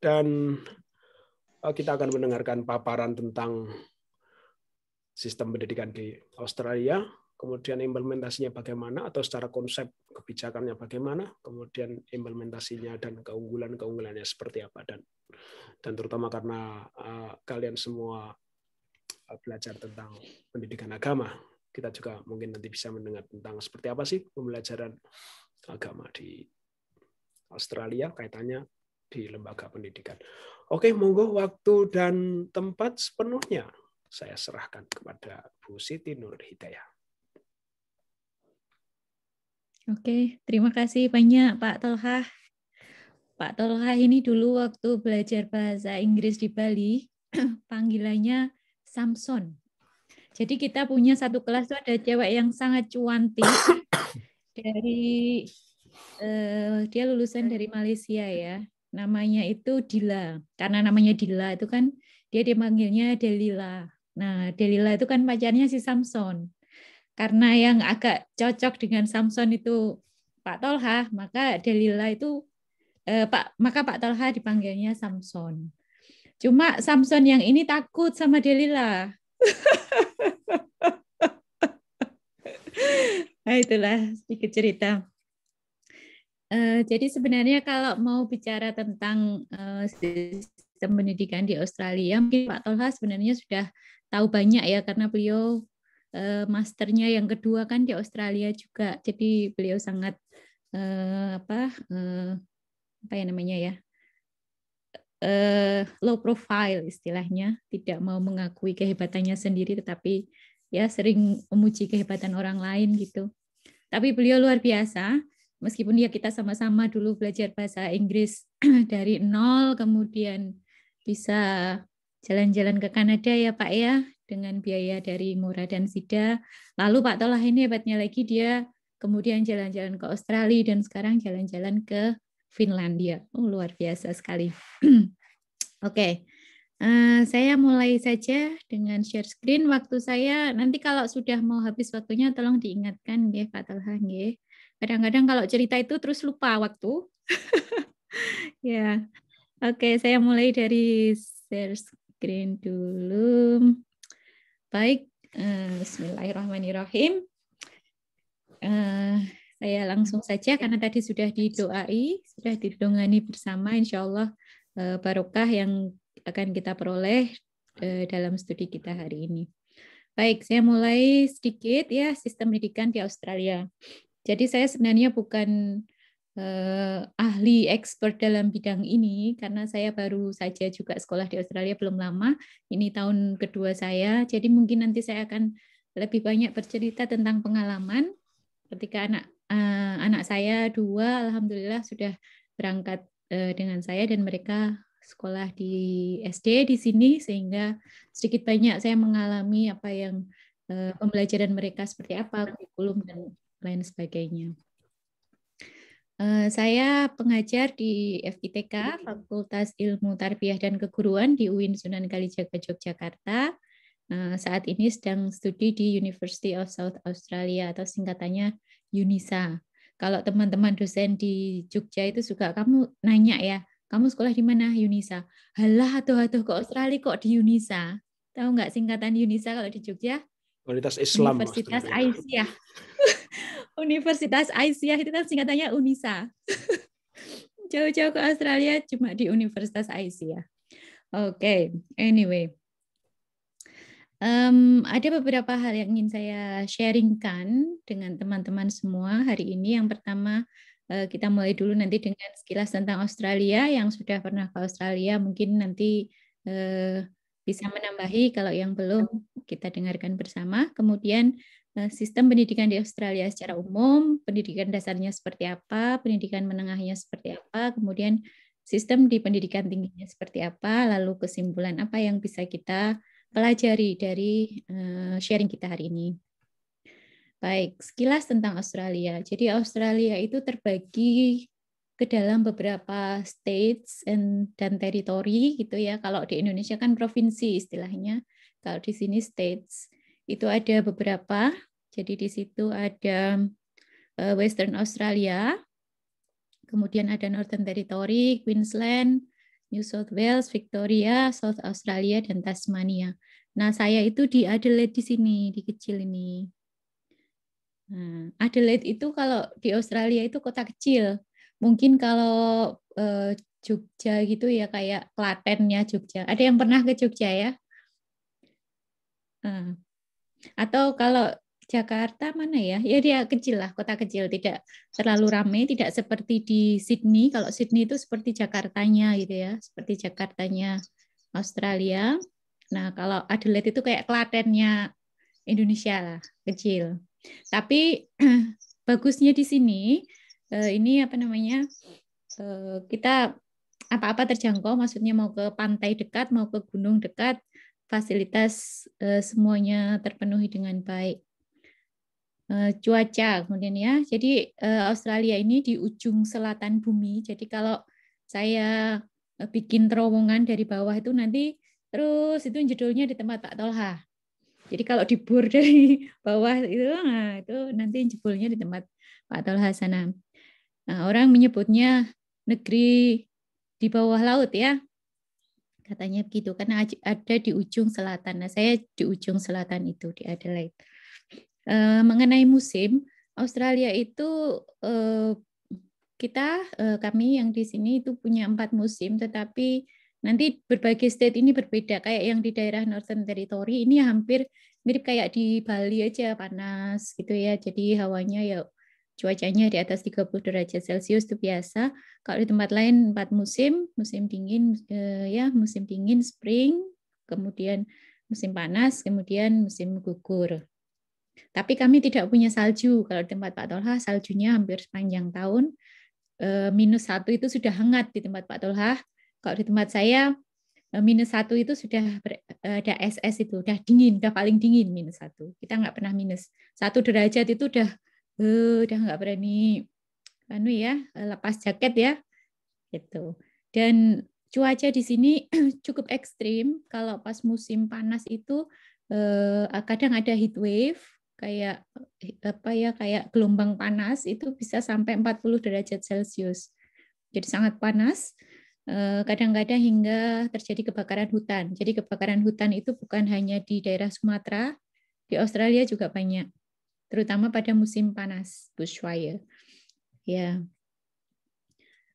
dan eh, kita akan mendengarkan paparan tentang sistem pendidikan di Australia, kemudian implementasinya bagaimana atau secara konsep kebijakannya bagaimana, kemudian implementasinya dan keunggulan-keunggulannya seperti apa dan dan terutama karena eh, kalian semua eh, belajar tentang pendidikan agama, kita juga mungkin nanti bisa mendengar tentang seperti apa sih pembelajaran agama di Australia kaitannya di lembaga pendidikan. Oke, monggo waktu dan tempat sepenuhnya saya serahkan kepada Bu Siti Nur Hidayah. Oke, terima kasih banyak Pak Tolha. Pak Tolha ini dulu waktu belajar bahasa Inggris di Bali, panggilannya Samson. Jadi kita punya satu kelas itu ada cewek yang sangat cuantik dari uh, dia lulusan dari Malaysia ya namanya itu Dila. Karena namanya Dila itu kan dia dipanggilnya Delila. Nah, Delila itu kan pacarnya si Samson. Karena yang agak cocok dengan Samson itu Pak Tolha, maka Delila itu eh, Pak maka Pak Tolha dipanggilnya Samson. Cuma Samson yang ini takut sama Delila. nah, itulah sedikit cerita. Eh, jadi sebenarnya kalau mau bicara tentang uh, sistem pendidikan di Australia, mungkin Pak Tolha sebenarnya sudah tahu banyak ya karena beliau uh, masternya yang kedua kan di Australia juga. Jadi beliau sangat uh, apa uh, apa ya namanya ya uh, low profile istilahnya, tidak mau mengakui kehebatannya sendiri, tetapi ya sering memuji kehebatan orang lain gitu. Tapi beliau luar biasa meskipun ya kita sama-sama dulu belajar bahasa Inggris dari nol, kemudian bisa jalan-jalan ke Kanada ya Pak ya, dengan biaya dari Murah dan Sida. Lalu Pak Tolah ini hebatnya lagi dia kemudian jalan-jalan ke Australia dan sekarang jalan-jalan ke Finlandia. Oh, luar biasa sekali. Oke, okay. uh, eh, saya mulai saja dengan share screen. Waktu saya nanti kalau sudah mau habis waktunya tolong diingatkan ya Pak Tolha. Nggih. Kadang-kadang kalau cerita itu terus lupa waktu. ya. Oke, okay, saya mulai dari share screen dulu. Baik, eh, bismillahirrahmanirrahim. Uh, saya langsung saja karena tadi sudah didoai, sudah didongani bersama insya Allah uh, barokah yang akan kita peroleh uh, dalam studi kita hari ini. Baik, saya mulai sedikit ya sistem pendidikan di Australia. Jadi saya sebenarnya bukan eh, ahli expert dalam bidang ini karena saya baru saja juga sekolah di Australia belum lama. Ini tahun kedua saya. Jadi mungkin nanti saya akan lebih banyak bercerita tentang pengalaman ketika anak eh, anak saya dua alhamdulillah sudah berangkat eh, dengan saya dan mereka sekolah di SD di sini sehingga sedikit banyak saya mengalami apa yang eh, pembelajaran mereka seperti apa kurikulum dan lain sebagainya. Eh, saya pengajar di FITK, Fakultas Ilmu Tarbiyah dan Keguruan di UIN Sunan Kalijaga Yogyakarta. Eh, saat ini sedang studi di University of South Australia atau singkatannya UNISA. Kalau teman-teman dosen di Jogja itu suka kamu nanya ya, kamu sekolah di mana? UNISA. Halah, aduh-aduh ke Australia kok di UNISA? Tahu nggak singkatan UNISA kalau di Jogja? Universitas Islam. Universitas Aisyah. Universitas Aisyah itu kan singkatannya UNISA. Jauh-jauh ke Australia cuma di Universitas Aisyah. Oke, okay. anyway. Um, ada beberapa hal yang ingin saya sharingkan dengan teman-teman semua hari ini. Yang pertama, eh, kita mulai dulu nanti dengan sekilas tentang Australia yang sudah pernah ke Australia mungkin nanti eh, bisa menambahi kalau yang belum kita dengarkan bersama kemudian Eh, sistem pendidikan di Australia secara umum, pendidikan dasarnya seperti apa, pendidikan menengahnya seperti apa, kemudian sistem di pendidikan tingginya seperti apa, lalu kesimpulan apa yang bisa kita pelajari dari eh, sharing kita hari ini. Baik, sekilas tentang Australia. Jadi Australia itu terbagi ke dalam beberapa states and, dan teritori gitu ya. Kalau di Indonesia kan provinsi istilahnya, kalau di sini states itu ada beberapa. Jadi di situ ada eh, Western Australia, kemudian ada Northern Territory, Queensland, New South Wales, Victoria, South Australia, dan Tasmania. Nah, saya itu di Adelaide di sini, di kecil ini. Nah, Adelaide itu kalau di Australia itu kota kecil. Mungkin kalau eh, Jogja gitu ya kayak Klatennya Jogja. Ada yang pernah ke Jogja ya? Nah, atau kalau Jakarta mana ya? Ya dia kecil lah, kota kecil, tidak terlalu ramai, tidak seperti di Sydney. Kalau Sydney itu seperti Jakartanya gitu ya, seperti Jakartanya Australia. Nah kalau Adelaide itu kayak Klatennya Indonesia lah, kecil. Tapi bagusnya di sini eh, ini apa namanya eh, kita apa-apa terjangkau, maksudnya mau ke pantai dekat, mau ke gunung dekat, fasilitas uh, semuanya terpenuhi dengan baik. Uh, cuaca kemudian ya, jadi uh, Australia ini di ujung selatan bumi, jadi kalau saya bikin terowongan dari bawah itu nanti terus itu judulnya di tempat Pak Tolha. Jadi kalau dibur dari bawah itu, nah, itu nanti jebolnya di tempat Pak Tolha sana. Nah, orang menyebutnya negeri di bawah laut ya katanya begitu karena ada di ujung selatan. Nah, saya di ujung selatan itu di Adelaide. E, mengenai musim, Australia itu e, kita e, kami yang di sini itu punya empat musim, tetapi nanti berbagai state ini berbeda. Kayak yang di daerah Northern Territory ini hampir mirip kayak di Bali aja panas gitu ya. Jadi hawanya ya cuacanya di atas 30 derajat Celcius itu biasa. Kalau di tempat lain empat musim, musim dingin eh, ya musim dingin spring, kemudian musim panas, kemudian musim gugur. Tapi kami tidak punya salju. Kalau di tempat Pak Tolha saljunya hampir sepanjang tahun. Eh, minus satu itu sudah hangat di tempat Pak Tolha. Kalau di tempat saya eh, minus satu itu sudah ada SS itu sudah dingin sudah paling dingin minus satu kita nggak pernah minus satu derajat itu sudah uh, udah nggak berani anu ya eh, lepas jaket ya gitu dan cuaca di sini cukup ekstrim kalau pas musim panas itu uh, kadang ada heat wave kayak apa ya kayak gelombang panas itu bisa sampai 40 derajat celcius jadi sangat panas kadang-kadang hingga terjadi kebakaran hutan jadi kebakaran hutan itu bukan hanya di daerah Sumatera di Australia juga banyak terutama pada musim panas, bushfire. Ya.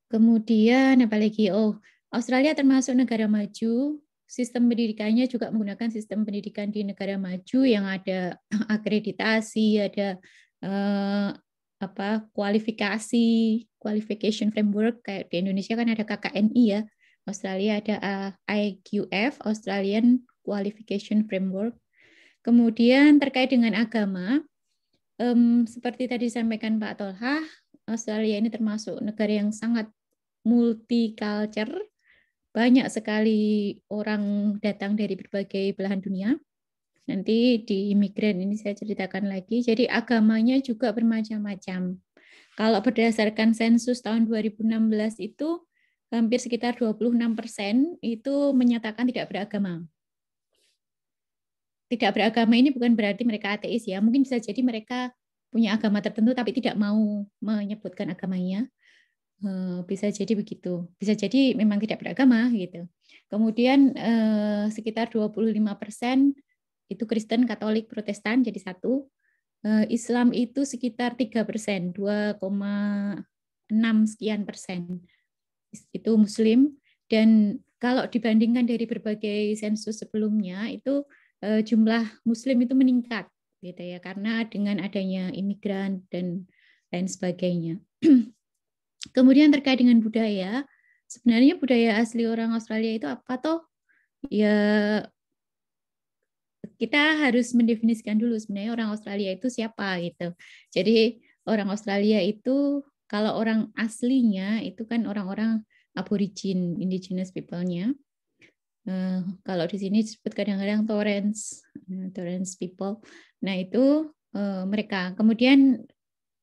Kemudian apalagi oh, Australia termasuk negara maju, sistem pendidikannya juga menggunakan sistem pendidikan di negara maju yang ada akreditasi, ada eh, apa kualifikasi, qualification framework kayak di Indonesia kan ada KKNI ya. Australia ada eh, IQF, Australian Qualification Framework. Kemudian terkait dengan agama, um, seperti tadi disampaikan Pak Tolha, Australia ini termasuk negara yang sangat multicultural, banyak sekali orang datang dari berbagai belahan dunia. Nanti di imigran ini saya ceritakan lagi. Jadi agamanya juga bermacam-macam. Kalau berdasarkan sensus tahun 2016 itu hampir sekitar 26 persen itu menyatakan tidak beragama tidak beragama ini bukan berarti mereka ateis ya. Mungkin bisa jadi mereka punya agama tertentu tapi tidak mau menyebutkan agamanya. Eh, bisa jadi begitu. Bisa jadi memang tidak beragama gitu. Kemudian eh, sekitar 25 persen itu Kristen, Katolik, Protestan jadi satu. Eh, Islam itu sekitar 3 persen, 2,6 sekian persen. Itu Muslim. Dan kalau dibandingkan dari berbagai sensus sebelumnya, itu Eh, jumlah muslim itu meningkat gitu ya karena dengan adanya imigran dan lain sebagainya. Kemudian terkait dengan budaya, sebenarnya budaya asli orang Australia itu apa toh? Ya kita harus mendefinisikan dulu sebenarnya orang Australia itu siapa gitu. Jadi orang Australia itu kalau orang aslinya itu kan orang-orang aborigin, indigenous people-nya uh, kalau di sini disebut kadang-kadang torrents, uh, torrents people. Nah itu uh, mereka. Kemudian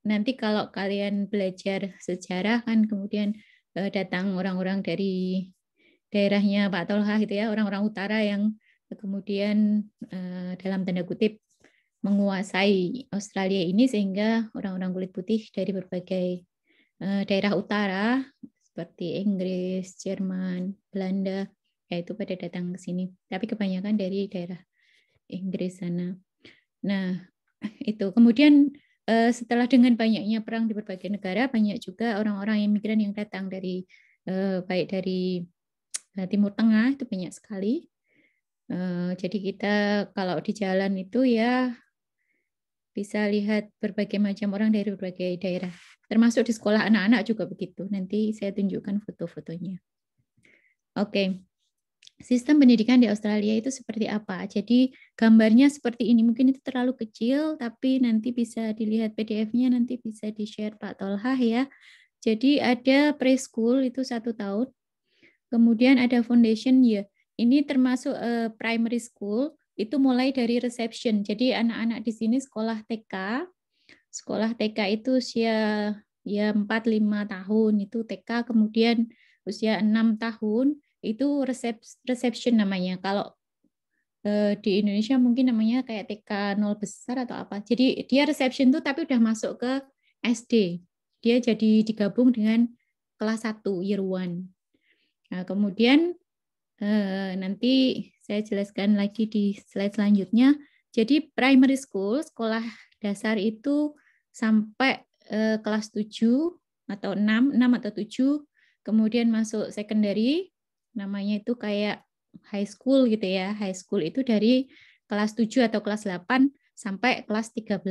nanti kalau kalian belajar sejarah kan kemudian uh, datang orang-orang dari daerahnya Pak Tolha gitu ya, orang-orang utara yang kemudian uh, dalam tanda kutip menguasai Australia ini sehingga orang-orang kulit putih dari berbagai uh, daerah utara seperti Inggris, Jerman, Belanda yaitu pada datang ke sini. Tapi kebanyakan dari daerah Inggris sana. Nah, itu. Kemudian eh, setelah dengan banyaknya perang di berbagai negara, banyak juga orang-orang imigran yang datang dari eh, baik dari eh, Timur Tengah itu banyak sekali. Jadi kita kalau di jalan itu ya bisa lihat berbagai macam orang dari berbagai daerah. Termasuk di sekolah anak-anak juga begitu. Nanti saya tunjukkan foto-fotonya. Oke. Okay sistem pendidikan di Australia itu seperti apa. Jadi gambarnya seperti ini, mungkin itu terlalu kecil, tapi nanti bisa dilihat PDF-nya, nanti bisa di-share Pak Tolhah ya. Jadi ada preschool itu satu tahun, kemudian ada foundation ya. Ini termasuk uh, primary school, itu mulai dari reception. Jadi anak-anak di sini sekolah TK, sekolah TK itu usia ya 4-5 tahun itu TK, kemudian usia 6 tahun, itu resep reception namanya. Kalau eh, di Indonesia mungkin namanya kayak TK 0 besar atau apa. Jadi dia reception tuh tapi udah masuk ke SD. Dia jadi digabung dengan kelas 1 year 1. Nah, kemudian eh, nanti saya jelaskan lagi di slide selanjutnya. Jadi primary school, sekolah dasar itu sampai eh, kelas 7 atau 6, 6 atau 7, kemudian masuk secondary, namanya itu kayak high school gitu ya. High school itu dari kelas 7 atau kelas 8 sampai kelas 13.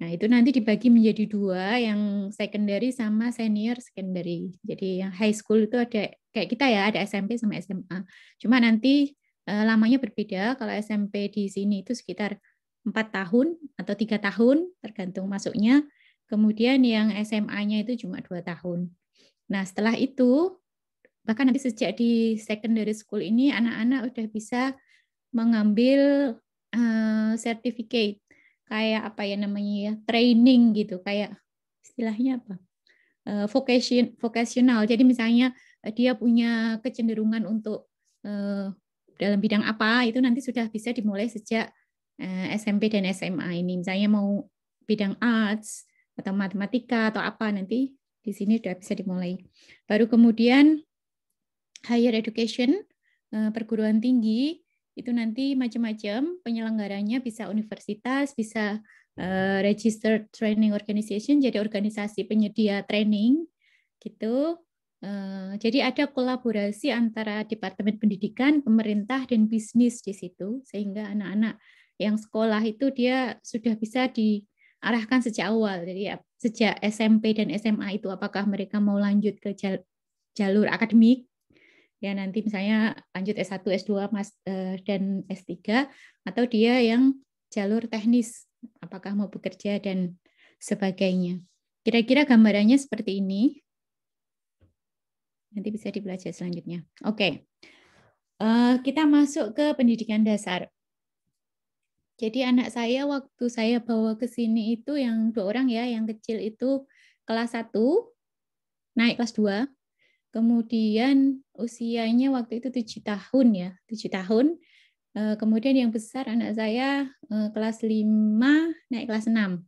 Nah, itu nanti dibagi menjadi dua, yang secondary sama senior secondary. Jadi yang high school itu ada kayak kita ya, ada SMP sama SMA. Cuma nanti eh, lamanya berbeda. Kalau SMP di sini itu sekitar empat tahun atau tiga tahun, tergantung masuknya. Kemudian yang SMA-nya itu cuma dua tahun. Nah, setelah itu bahkan nanti sejak di secondary school ini anak-anak udah bisa mengambil uh, kayak apa ya namanya ya training gitu kayak istilahnya apa uh, vocation vocational jadi misalnya uh, dia punya kecenderungan untuk uh, dalam bidang apa itu nanti sudah bisa dimulai sejak uh, SMP dan SMA ini misalnya mau bidang arts atau matematika atau apa nanti di sini sudah bisa dimulai baru kemudian higher education, eh, perguruan tinggi, itu nanti macam-macam penyelenggaranya bisa universitas, bisa eh, registered training organization, jadi organisasi penyedia training gitu. Eh, jadi ada kolaborasi antara Departemen Pendidikan, pemerintah, dan bisnis di situ, sehingga anak-anak yang sekolah itu dia sudah bisa diarahkan sejak awal, jadi ya, sejak SMP dan SMA itu apakah mereka mau lanjut ke jalur akademik ya nanti misalnya lanjut S1, S2, mas, eh, dan S3 atau dia yang jalur teknis apakah mau bekerja dan sebagainya. Kira-kira gambarannya seperti ini. Nanti bisa dipelajari selanjutnya. Oke. Okay. Eh, kita masuk ke pendidikan dasar. Jadi anak saya waktu saya bawa ke sini itu yang dua orang ya, yang kecil itu kelas 1 naik kelas 2 Kemudian usianya waktu itu tujuh tahun ya, tujuh tahun. Eh, kemudian yang besar anak saya eh, kelas 5 naik kelas 6.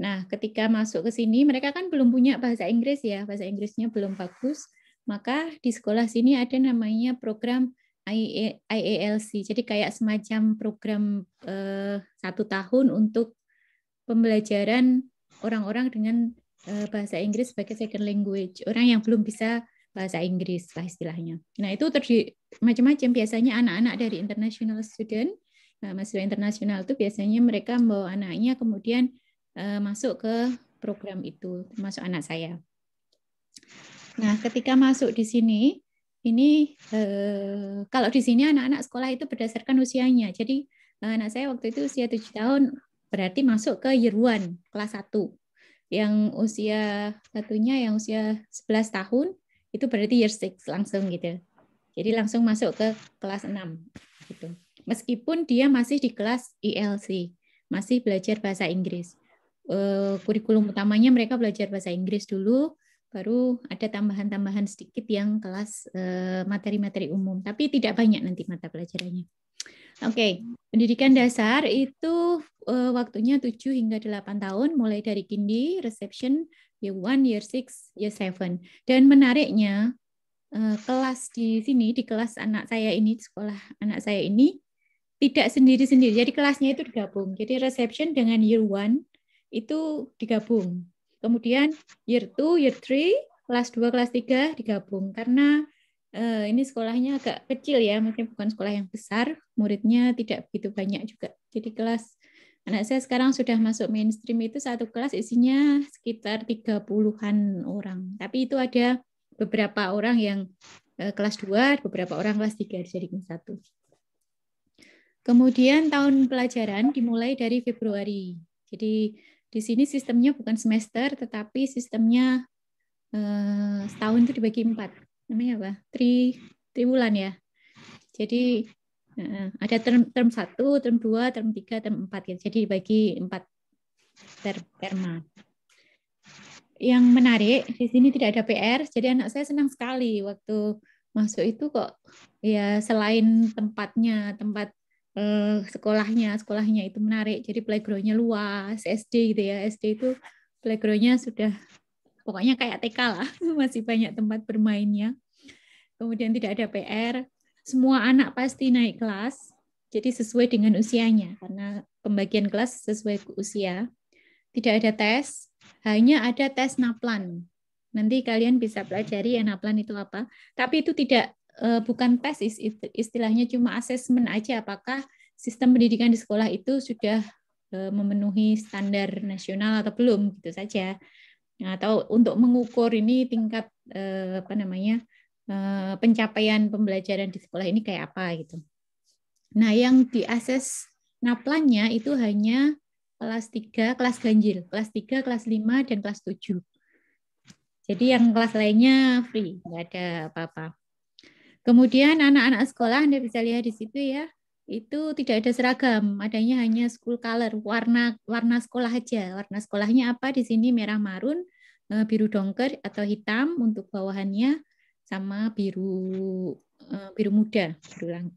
Nah, ketika masuk ke sini mereka kan belum punya bahasa Inggris ya, bahasa Inggrisnya belum bagus. Maka di sekolah sini ada namanya program IALC. E, e Jadi kayak semacam program eh, satu tahun untuk pembelajaran orang-orang dengan Eh, bahasa Inggris sebagai second language orang yang belum bisa bahasa Inggris lah istilahnya. Nah itu terjadi macam-macam biasanya anak-anak dari international student nah, mahasiswa internasional itu biasanya mereka membawa anaknya kemudian eh, masuk ke program itu termasuk anak saya. Nah ketika masuk di sini ini kalau di sini anak-anak sekolah itu berdasarkan usianya. Jadi anak saya waktu itu usia 7 tahun berarti masuk ke year one, kelas 1 yang usia satunya yang usia 11 tahun itu berarti year 6 langsung gitu. Jadi langsung masuk ke kelas 6 gitu. Meskipun dia masih di kelas ILC, e masih belajar bahasa Inggris. Eh, kurikulum utamanya mereka belajar bahasa Inggris dulu, baru ada tambahan-tambahan sedikit yang kelas eh, materi-materi umum, tapi tidak banyak nanti mata pelajarannya. Oke, okay. pendidikan dasar itu uh, waktunya 7 hingga 8 tahun mulai dari kindi, reception, year 1, year 6, year 7. Dan menariknya uh, kelas di sini di kelas anak saya ini di sekolah anak saya ini tidak sendiri-sendiri. Jadi kelasnya itu digabung. Jadi reception dengan year 1 itu digabung. Kemudian year 2, year 3, kelas 2, kelas 3 digabung karena uh, ini sekolahnya agak kecil ya, maksudnya bukan sekolah yang besar, muridnya tidak begitu banyak juga. Jadi kelas anak saya sekarang sudah masuk mainstream itu satu kelas isinya sekitar 30-an orang. Tapi itu ada beberapa orang yang uh, kelas 2, beberapa orang kelas 3 kelas satu. Kemudian tahun pelajaran dimulai dari Februari. Jadi di sini sistemnya bukan semester, tetapi sistemnya eh, setahun itu dibagi empat namanya apa? Tri triwulan ya. Jadi ada term term 1, term dua term tiga term empat gitu. Jadi dibagi empat ter terma. Yang menarik di sini tidak ada PR, jadi anak saya senang sekali waktu masuk itu kok ya selain tempatnya, tempat eh, sekolahnya, sekolahnya itu menarik. Jadi playgroundnya luas, SD gitu ya. SD itu playgroundnya sudah pokoknya kayak TK lah, masih banyak tempat bermainnya. Kemudian tidak ada PR, semua anak pasti naik kelas, jadi sesuai dengan usianya, karena pembagian kelas sesuai usia. Tidak ada tes, hanya ada tes naplan. Nanti kalian bisa pelajari ya naplan itu apa. Tapi itu tidak eh, bukan tes, istilahnya cuma asesmen aja apakah sistem pendidikan di sekolah itu sudah eh, memenuhi standar nasional atau belum gitu saja atau untuk mengukur ini tingkat eh, apa namanya eh, pencapaian pembelajaran di sekolah ini kayak apa gitu. Nah, yang diakses naplannya itu hanya kelas 3, kelas ganjil, kelas 3, kelas 5 dan kelas 7. Jadi yang kelas lainnya free, nggak ada apa-apa. Kemudian anak-anak sekolah Anda bisa lihat di situ ya, itu tidak ada seragam, adanya hanya school color, warna warna sekolah aja. Warna sekolahnya apa di sini merah marun, Eh, biru dongker atau hitam untuk bawahannya sama biru eh, biru muda berulang.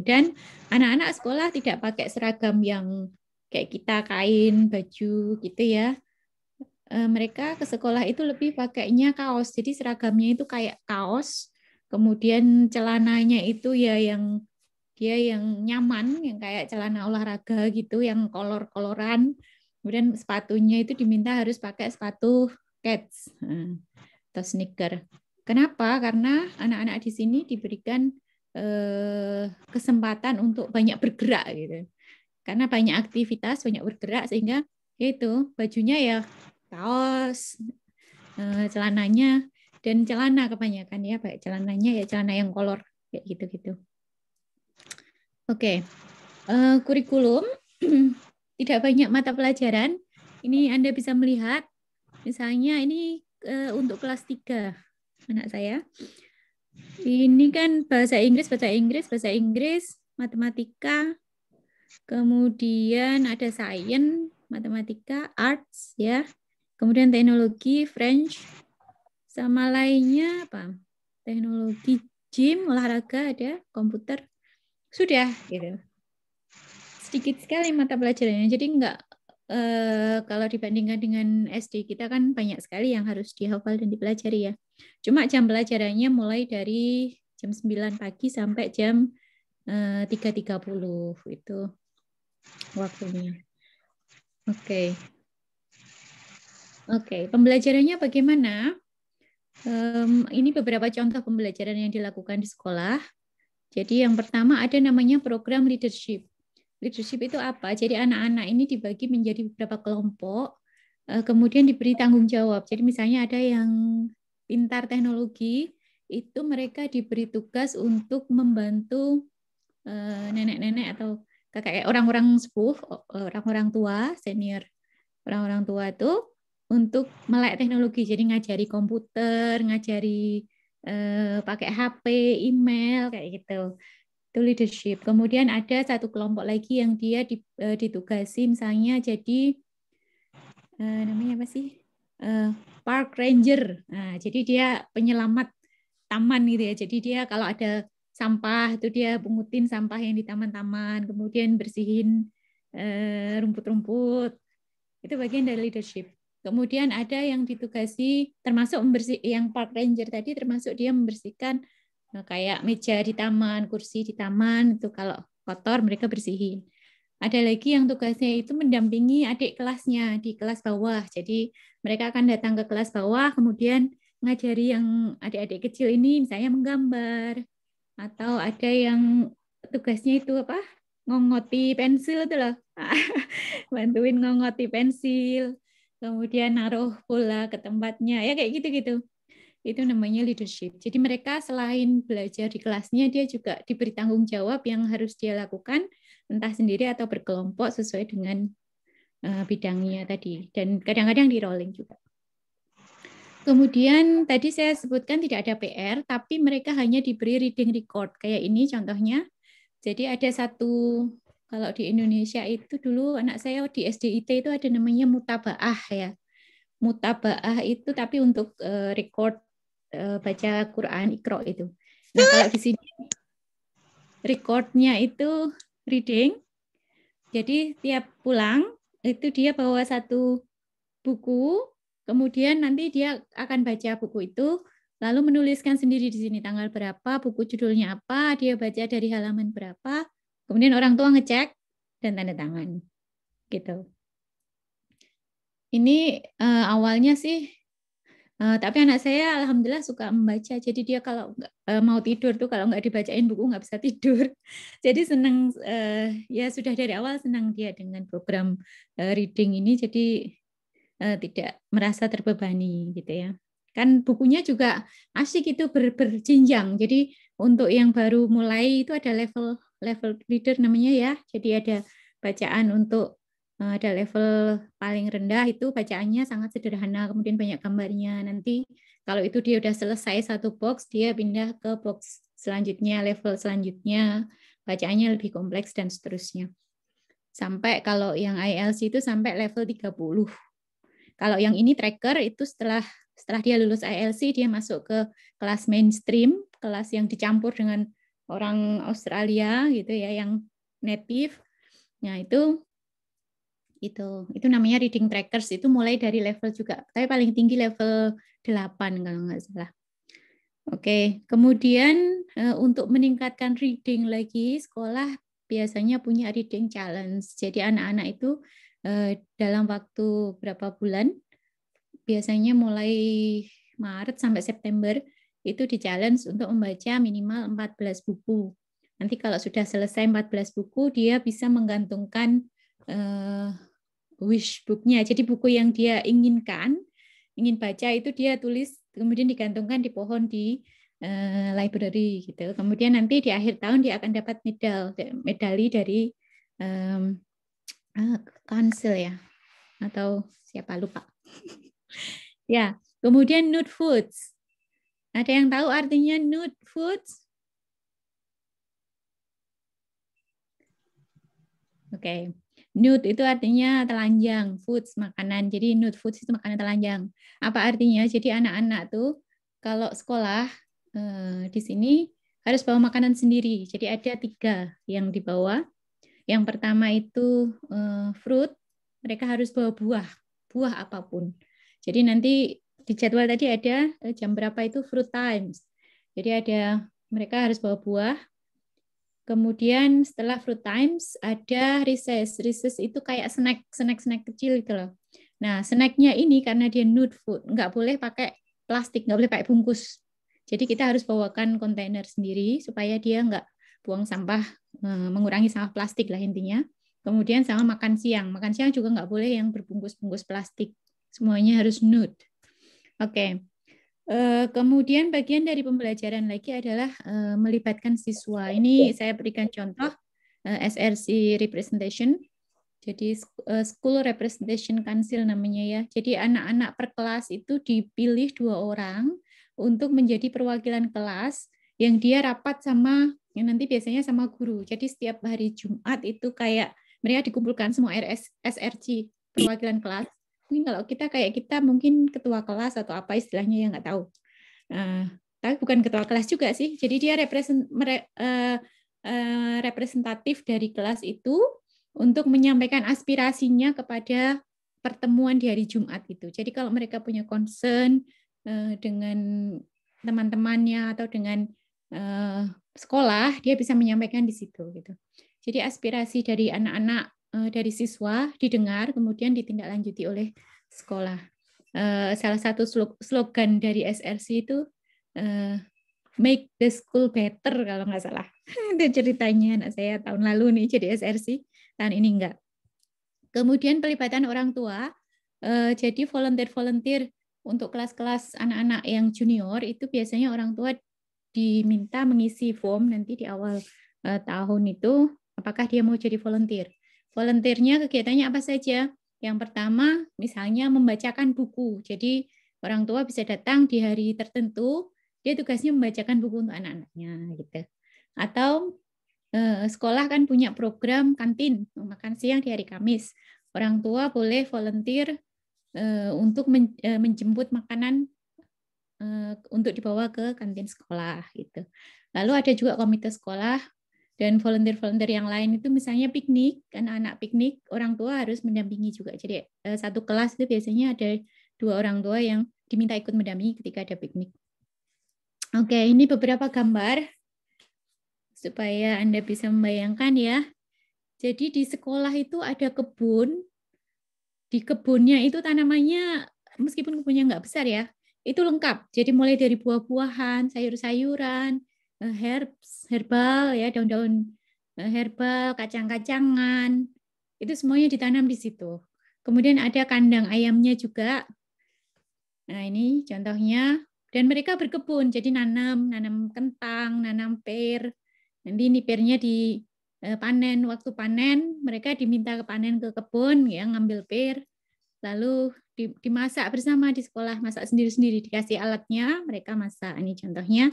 Dan anak-anak sekolah tidak pakai seragam yang kayak kita kain baju gitu ya. Eh, mereka ke sekolah itu lebih pakainya kaos. Jadi seragamnya itu kayak kaos. Kemudian celananya itu ya yang dia yang nyaman, yang kayak celana olahraga gitu, yang kolor-koloran Kemudian sepatunya itu diminta harus pakai sepatu cats atau sneaker. Kenapa? Karena anak-anak di sini diberikan eh, kesempatan untuk banyak bergerak gitu. Karena banyak aktivitas, banyak bergerak sehingga itu bajunya ya kaos, eh, celananya dan celana kebanyakan ya baik celananya ya celana yang kolor kayak gitu-gitu. Oke. Okay. Uh, eh, kurikulum tidak banyak mata pelajaran. Ini Anda bisa melihat, misalnya ini e, untuk kelas 3 anak saya. Ini kan bahasa Inggris, bahasa Inggris, bahasa Inggris, matematika, kemudian ada sains, matematika, arts, ya, kemudian teknologi, French, sama lainnya apa? Teknologi, gym, olahraga, ada komputer, sudah gitu sedikit sekali mata pelajarannya. Jadi nggak uh, kalau dibandingkan dengan SD kita kan banyak sekali yang harus dihafal dan dipelajari ya. Cuma jam pelajarannya mulai dari jam 9 pagi sampai jam eh, uh, 3.30 itu waktunya. Oke. Okay. Oke, okay. pembelajarannya bagaimana? Um, ini beberapa contoh pembelajaran yang dilakukan di sekolah. Jadi yang pertama ada namanya program leadership leadership itu apa? Jadi anak-anak ini dibagi menjadi beberapa kelompok, eh, kemudian diberi tanggung jawab. Jadi misalnya ada yang pintar teknologi, itu mereka diberi tugas untuk membantu eh, nenek-nenek atau kakek eh, orang-orang sepuh, orang-orang tua, senior, orang-orang tua itu untuk melek teknologi. Jadi ngajari komputer, ngajari pakai HP, email kayak gitu itu leadership. Kemudian ada satu kelompok lagi yang dia eh, ditugasi misalnya jadi uh, namanya apa sih? Uh, park ranger. Nah, jadi dia penyelamat taman gitu ya. Jadi dia kalau ada sampah itu dia pungutin sampah yang di taman-taman, kemudian bersihin rumput rumput-rumput. Itu bagian dari leadership. Kemudian ada yang ditugasi termasuk membersih yang park ranger tadi termasuk dia membersihkan Eh, kayak meja di taman, kursi di taman itu kalau kotor mereka bersihin. Ada lagi yang tugasnya itu mendampingi adik kelasnya di kelas bawah. Jadi mereka akan datang ke kelas bawah kemudian ngajari yang adik-adik kecil ini misalnya menggambar atau ada yang tugasnya itu apa? ngongoti pensil itu loh. Bantuin ngongoti pensil, kemudian naruh pula ke tempatnya. Ya kayak gitu-gitu itu namanya leadership. Jadi mereka selain belajar di kelasnya, dia juga diberi tanggung jawab yang harus dia lakukan, entah sendiri atau berkelompok sesuai dengan eh, bidangnya tadi. Dan kadang-kadang di rolling juga. Kemudian tadi saya sebutkan tidak ada PR, tapi mereka hanya diberi reading record. Kayak ini contohnya. Jadi ada satu, kalau di Indonesia itu dulu anak saya di SDIT itu ada namanya mutabaah ya. Mutabaah itu tapi untuk eh, record uh, baca Quran ikro itu. Nah kalau di sini recordnya itu reading, jadi tiap pulang itu dia bawa satu buku, kemudian nanti dia akan baca buku itu, lalu menuliskan sendiri di sini tanggal berapa, buku judulnya apa, dia baca dari halaman berapa, kemudian orang tua ngecek dan tanda tangan, gitu. Ini uh, awalnya sih Eh, tapi anak saya alhamdulillah suka membaca. Jadi dia kalau uh, mau tidur tuh kalau nggak dibacain buku nggak bisa tidur. Jadi senang uh, eh, ya sudah dari awal senang dia dengan program uh, reading ini. Jadi uh, tidak merasa terbebani gitu ya. Kan bukunya juga asik itu ber, berjinjang Jadi untuk yang baru mulai itu ada level level reader namanya ya. Jadi ada bacaan untuk Eh, ada level paling rendah itu bacaannya sangat sederhana, kemudian banyak gambarnya. Nanti kalau itu dia udah selesai satu box, dia pindah ke box selanjutnya, level selanjutnya, bacaannya lebih kompleks dan seterusnya. Sampai kalau yang ILC itu sampai level 30. Kalau yang ini tracker itu setelah setelah dia lulus ILC dia masuk ke kelas mainstream, kelas yang dicampur dengan orang Australia gitu ya yang native. Nah, itu itu itu namanya reading trackers itu mulai dari level juga tapi paling tinggi level 8 kalau nggak salah oke kemudian eh, untuk meningkatkan reading lagi sekolah biasanya punya reading challenge jadi anak-anak itu eh, dalam waktu berapa bulan biasanya mulai Maret sampai September itu di challenge untuk membaca minimal 14 buku. Nanti kalau sudah selesai 14 buku, dia bisa menggantungkan eh, wish booknya. Jadi buku yang dia inginkan, ingin baca itu dia tulis kemudian digantungkan di pohon di uh, library gitu. Kemudian nanti di akhir tahun dia akan dapat medal medali dari um, uh, eh, council ya atau siapa lupa. ya, kemudian nude foods. Ada yang tahu artinya nude foods? Oke. Nude itu artinya telanjang, foods makanan. Jadi nude foods itu makanan telanjang. Apa artinya? Jadi anak-anak tuh kalau sekolah eh, di sini harus bawa makanan sendiri. Jadi ada tiga yang dibawa. Yang pertama itu eh, fruit. Mereka harus bawa buah, buah apapun. Jadi nanti di jadwal tadi ada eh, jam berapa itu fruit times. Jadi ada mereka harus bawa buah, Kemudian setelah fruit times ada recess. Recess itu kayak snack, snack-snack kecil gitu loh. Nah, snacknya ini karena dia nude food, nggak boleh pakai plastik, nggak boleh pakai bungkus. Jadi kita harus bawakan kontainer sendiri supaya dia nggak buang sampah, eh, mengurangi sampah plastik lah intinya. Kemudian sama makan siang. Makan siang juga nggak boleh yang berbungkus-bungkus plastik. Semuanya harus nude. Oke. Okay. Eh, kemudian bagian dari pembelajaran lagi adalah eh, melibatkan siswa. Ini ya. saya berikan contoh eh, SRC representation. Jadi school representation council namanya ya. Jadi anak-anak per kelas itu dipilih dua orang untuk menjadi perwakilan kelas yang dia rapat sama yang nanti biasanya sama guru. Jadi setiap hari Jumat itu kayak mereka dikumpulkan semua RS SRC perwakilan kelas mungkin kalau kita kayak kita mungkin ketua kelas atau apa istilahnya ya nggak tahu uh, tapi bukan ketua kelas juga sih jadi dia eh, eh, representatif dari kelas itu untuk menyampaikan aspirasinya kepada pertemuan di hari Jumat itu jadi kalau mereka punya concern eh, dengan teman-temannya atau dengan sekolah dia bisa menyampaikan di situ gitu jadi aspirasi dari anak-anak Eh, dari siswa didengar kemudian ditindaklanjuti oleh sekolah. Eh, salah satu slogan dari SRC itu eh, make the school better kalau nggak salah. itu ceritanya anak saya tahun lalu nih jadi SRC, tahun ini enggak. Kemudian pelibatan orang tua, jadi volunteer-volunteer untuk kelas-kelas anak-anak yang junior itu biasanya orang tua diminta mengisi form nanti di awal tahun itu apakah dia mau jadi volunteer. Volunteernya kegiatannya apa saja? Yang pertama, misalnya membacakan buku. Jadi orang tua bisa datang di hari tertentu, dia tugasnya membacakan buku untuk anak-anaknya gitu. Atau eh, sekolah kan punya program kantin makan siang di hari Kamis. Orang tua boleh volunteer eh, untuk eh, menjemput makanan untuk dibawa ke kantin sekolah gitu. Lalu ada juga komite sekolah dan volunteer-volunteer yang lain itu misalnya piknik, anak-anak piknik, orang tua harus mendampingi juga. Jadi eh, satu kelas itu biasanya ada dua orang tua yang diminta ikut mendampingi ketika ada piknik. Oke, ini beberapa gambar supaya Anda bisa membayangkan ya. Jadi di sekolah itu ada kebun. Di kebunnya itu tanamannya meskipun kebunnya nggak besar ya, itu lengkap. Jadi mulai dari buah-buahan, sayur-sayuran, Eh, herbs, herbal ya, daun-daun eh, herbal, kacang-kacangan. Itu semuanya ditanam di situ. Kemudian ada kandang ayamnya juga. Nah, ini contohnya dan mereka berkebun. Jadi nanam, nanam kentang, nanam pir. Nanti ini pirnya di eh, panen waktu panen mereka diminta ke panen ke kebun ya ngambil pir lalu dimasak bersama di sekolah masak sendiri-sendiri dikasih alatnya mereka masak ini contohnya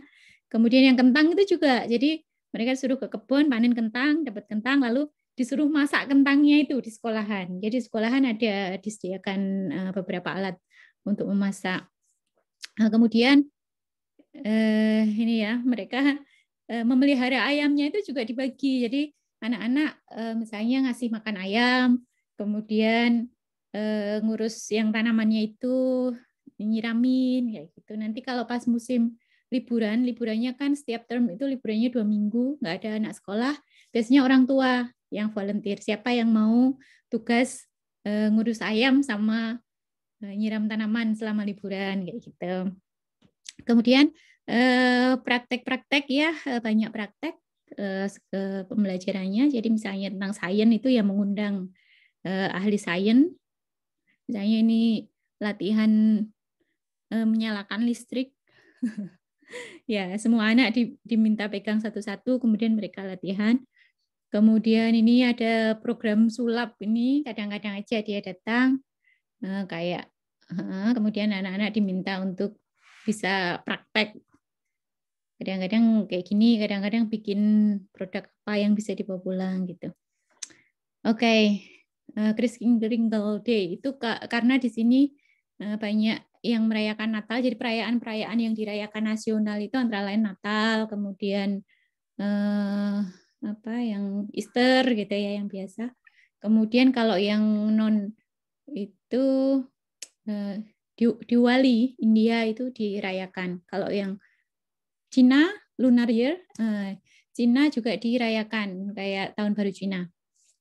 Kemudian yang kentang itu juga, jadi mereka suruh ke kebun panen kentang, dapat kentang, lalu disuruh masak kentangnya itu di sekolahan. Jadi sekolahan ada disediakan eh, beberapa alat untuk memasak. Nah, kemudian eh, ini ya mereka eh, memelihara ayamnya itu juga dibagi. Jadi anak-anak eh, misalnya ngasih makan ayam, kemudian eh, ngurus yang tanamannya itu nyiramin kayak gitu. Nanti kalau pas musim liburan, liburannya kan setiap term itu liburannya dua minggu, nggak ada anak sekolah. Biasanya orang tua yang volunteer. Siapa yang mau tugas e, ngurus ayam sama e, nyiram tanaman selama liburan kayak gitu. Kemudian eh, praktek-praktek ya banyak praktek pembelajarannya. Jadi misalnya tentang sains itu yang mengundang ahli sains. Misalnya ini latihan menyalakan listrik ya, semua anak di, diminta pegang satu-satu, kemudian mereka latihan. Kemudian ini ada program sulap ini, kadang-kadang aja dia datang, eh, kayak uh, kemudian anak-anak diminta untuk bisa praktek. Kadang-kadang kayak gini, kadang-kadang bikin produk apa yang bisa dibawa pulang gitu. Oke, okay. Kris Kringle Day itu karena di sini eh, banyak yang merayakan Natal. Jadi perayaan-perayaan yang dirayakan nasional itu antara lain Natal, kemudian eh, apa yang Easter gitu ya yang biasa. Kemudian kalau yang non itu eh, Diwali India itu dirayakan. Kalau yang Cina Lunar Year eh, Cina juga dirayakan kayak tahun baru Cina.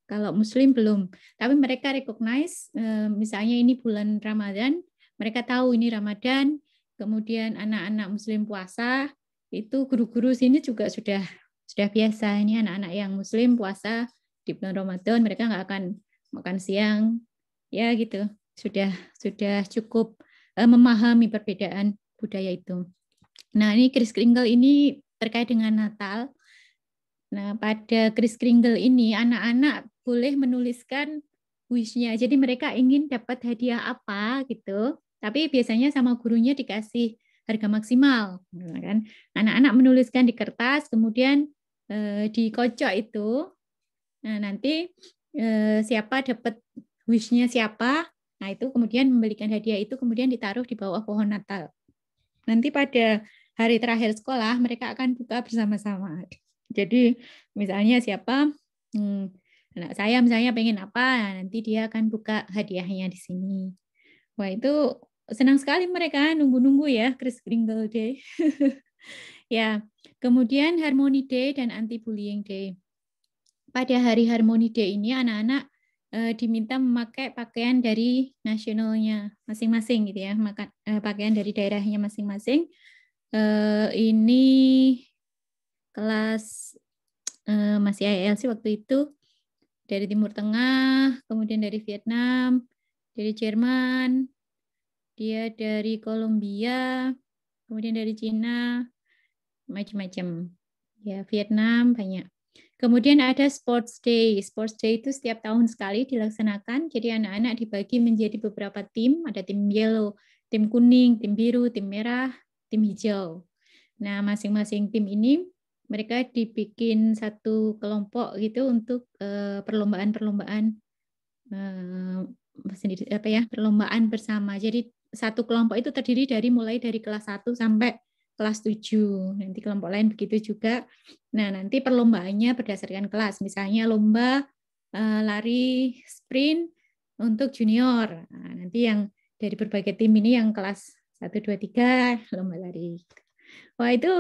Kalau Muslim belum, tapi mereka recognize eh, misalnya ini bulan Ramadan, mereka tahu ini Ramadan, kemudian anak-anak muslim puasa, itu guru-guru sini juga sudah sudah biasa ini anak-anak yang muslim puasa di bulan Ramadan mereka nggak akan makan siang ya gitu sudah sudah cukup eh, memahami perbedaan budaya itu. Nah, ini Kris Kringle ini terkait dengan Natal. Nah, pada Kris Kringle ini anak-anak boleh menuliskan wishnya. Jadi mereka ingin dapat hadiah apa gitu. Tapi biasanya sama gurunya dikasih harga maksimal, gitu kan? Anak-anak menuliskan di kertas, kemudian e, eh, dikocok itu. Nah nanti e, siapa dapat wishnya siapa, nah itu kemudian membelikan hadiah itu kemudian ditaruh di bawah pohon Natal. Nanti pada hari terakhir sekolah mereka akan buka bersama-sama. Jadi misalnya siapa hmm, anak saya misalnya pengen apa nah nanti dia akan buka hadiahnya di sini wah itu senang sekali mereka nunggu-nunggu ya Chris Kringle Day ya kemudian Harmony Day dan Anti Bullying Day pada hari Harmony Day ini anak-anak eh, diminta memakai pakaian dari nasionalnya masing-masing gitu ya maka eh, pakaian dari daerahnya masing-masing eh, ini kelas masih IELTS waktu itu dari Timur Tengah, kemudian dari Vietnam, dari Jerman, dia dari Kolombia, kemudian dari Cina, macam-macam. Ya, Vietnam banyak. Kemudian ada sports day. Sports day itu setiap tahun sekali dilaksanakan. Jadi anak-anak dibagi menjadi beberapa tim. Ada tim yellow, tim kuning, tim biru, tim merah, tim hijau. Nah, masing-masing tim ini mereka dibikin satu kelompok gitu untuk eh, perlombaan-perlombaan uh, sendiri apa ya perlombaan bersama. Jadi satu kelompok itu terdiri dari mulai dari kelas 1 sampai kelas 7. Nanti kelompok lain begitu juga. Nah, nanti perlombaannya berdasarkan kelas. Misalnya lomba uh, lari sprint untuk junior. Nah, nanti yang dari berbagai tim ini yang kelas 1 2 3 lomba lari. Wah itu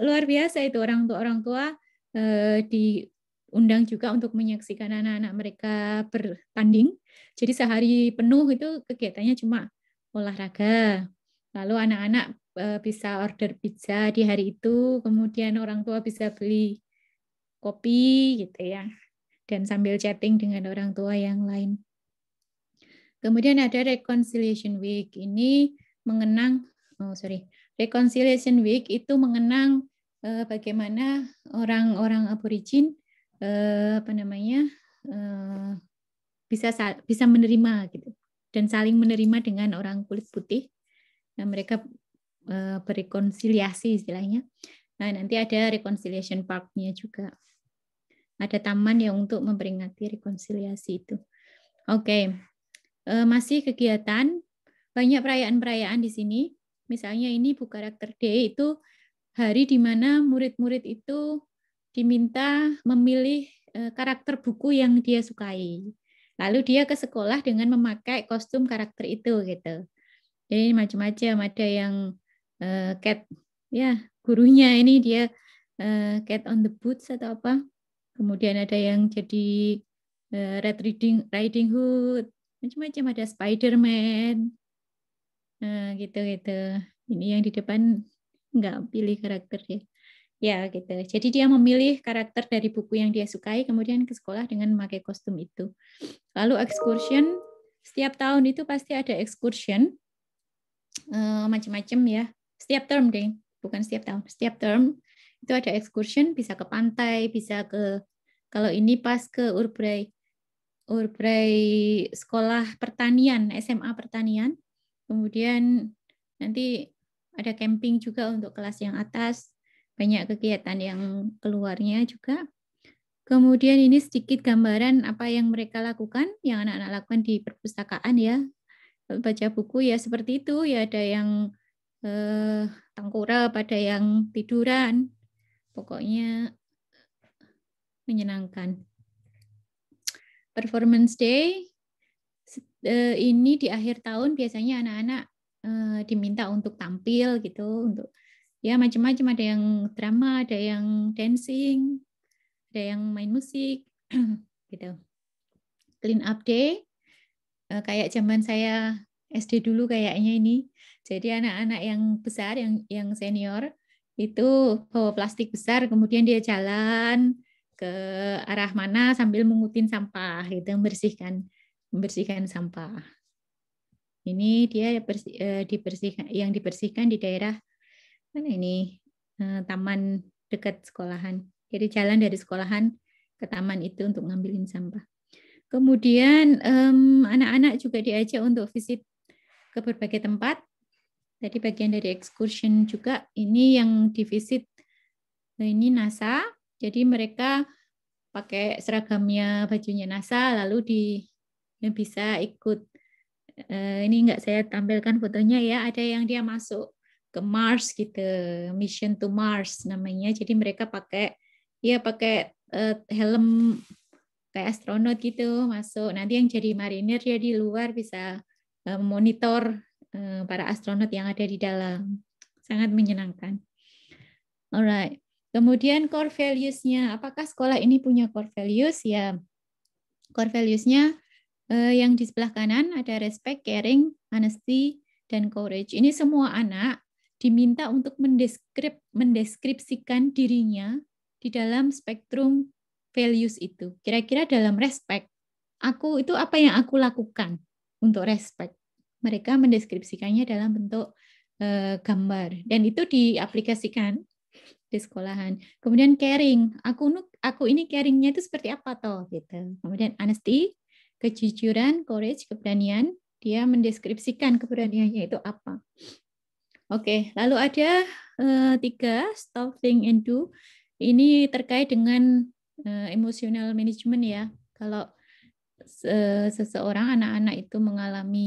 luar biasa itu orang tua orang tua eh, diundang juga untuk menyaksikan anak-anak mereka bertanding. Jadi sehari penuh itu kegiatannya cuma olahraga. Lalu anak-anak eh, bisa order pizza di hari itu, kemudian orang tua bisa beli kopi gitu ya. Dan sambil chatting dengan orang tua yang lain. Kemudian ada Reconciliation Week ini mengenang oh sorry Reconciliation Week itu mengenang uh, bagaimana orang-orang aborigin uh, apa namanya uh, bisa bisa menerima gitu dan saling menerima dengan orang kulit putih. Nah, mereka uh, berrekonsiliasi istilahnya. Nah, nanti ada reconciliation parknya juga. Ada taman yang untuk memperingati rekonsiliasi itu. Oke, okay. uh, masih kegiatan banyak perayaan-perayaan di sini Misalnya ini Bu Karakter D itu hari di mana murid-murid itu diminta memilih eh, karakter buku yang dia sukai. Lalu dia ke sekolah dengan memakai kostum karakter itu gitu. Jadi macam-macam ada yang uh, cat ya gurunya ini dia uh, cat on the boots atau apa. Kemudian ada yang jadi uh, Red Riding Riding Hood, macam-macam ada Spider-Man, Eh, gitu gitu. Ini yang di depan nggak pilih karakter ya Ya gitu. Jadi dia memilih karakter dari buku yang dia sukai, kemudian ke sekolah dengan memakai kostum itu. Lalu excursion. Setiap tahun itu pasti ada excursion uh, macam-macam ya. Setiap term deh, bukan setiap tahun. Setiap term itu ada excursion, bisa ke pantai, bisa ke kalau ini pas ke urbrei urbrei sekolah pertanian, SMA pertanian Kemudian nanti ada camping juga untuk kelas yang atas, banyak kegiatan yang keluarnya juga. Kemudian ini sedikit gambaran apa yang mereka lakukan, yang anak-anak lakukan di perpustakaan ya. Baca buku ya seperti itu, ya ada yang eh, tangkura, pada yang tiduran. Pokoknya menyenangkan. Performance Day Eh, ini di akhir tahun biasanya anak-anak eh, diminta untuk tampil gitu untuk ya macam-macam ada yang drama ada yang dancing ada yang main musik gitu clean up day eh, kayak zaman saya SD dulu kayaknya ini jadi anak-anak yang besar yang yang senior itu bawa plastik besar kemudian dia jalan ke arah mana sambil mengutin sampah gitu membersihkan membersihkan sampah. Ini dia eh, dibersihkan yang dibersihkan di daerah mana ini eh, taman dekat sekolahan. Jadi jalan dari sekolahan ke taman itu untuk ngambilin sampah. Kemudian anak-anak juga diajak untuk visit ke berbagai tempat. Tadi bagian dari excursion juga ini yang divisit nah, ini NASA. Jadi mereka pakai seragamnya bajunya NASA lalu di yang bisa ikut. Eh, ini nggak saya tampilkan fotonya ya, ada yang dia masuk ke Mars gitu, mission to Mars namanya. Jadi mereka pakai ya pakai eh, helm kayak astronot gitu masuk. Nanti yang jadi marinir ya di luar bisa eh, monitor para astronot yang ada di dalam. Sangat menyenangkan. Alright. Kemudian core values-nya, apakah sekolah ini punya core values? Ya, core values-nya Uh, yang di sebelah kanan ada respect, caring, honesty, dan courage. Ini semua anak diminta untuk mendeskrip, mendeskripsikan dirinya di dalam spektrum values itu. Kira-kira dalam respect, aku itu apa yang aku lakukan untuk respect. Mereka mendeskripsikannya dalam bentuk uh, gambar dan itu diaplikasikan di sekolahan. Kemudian caring, aku aku ini caringnya itu seperti apa toh gitu. Kemudian honesty, kejujuran, courage, keberanian. Dia mendeskripsikan keberaniannya itu apa. Oke, lalu ada uh, tiga, stop, think, and do. Ini terkait dengan uh, emotional management ya. Kalau seseorang, anak-anak itu mengalami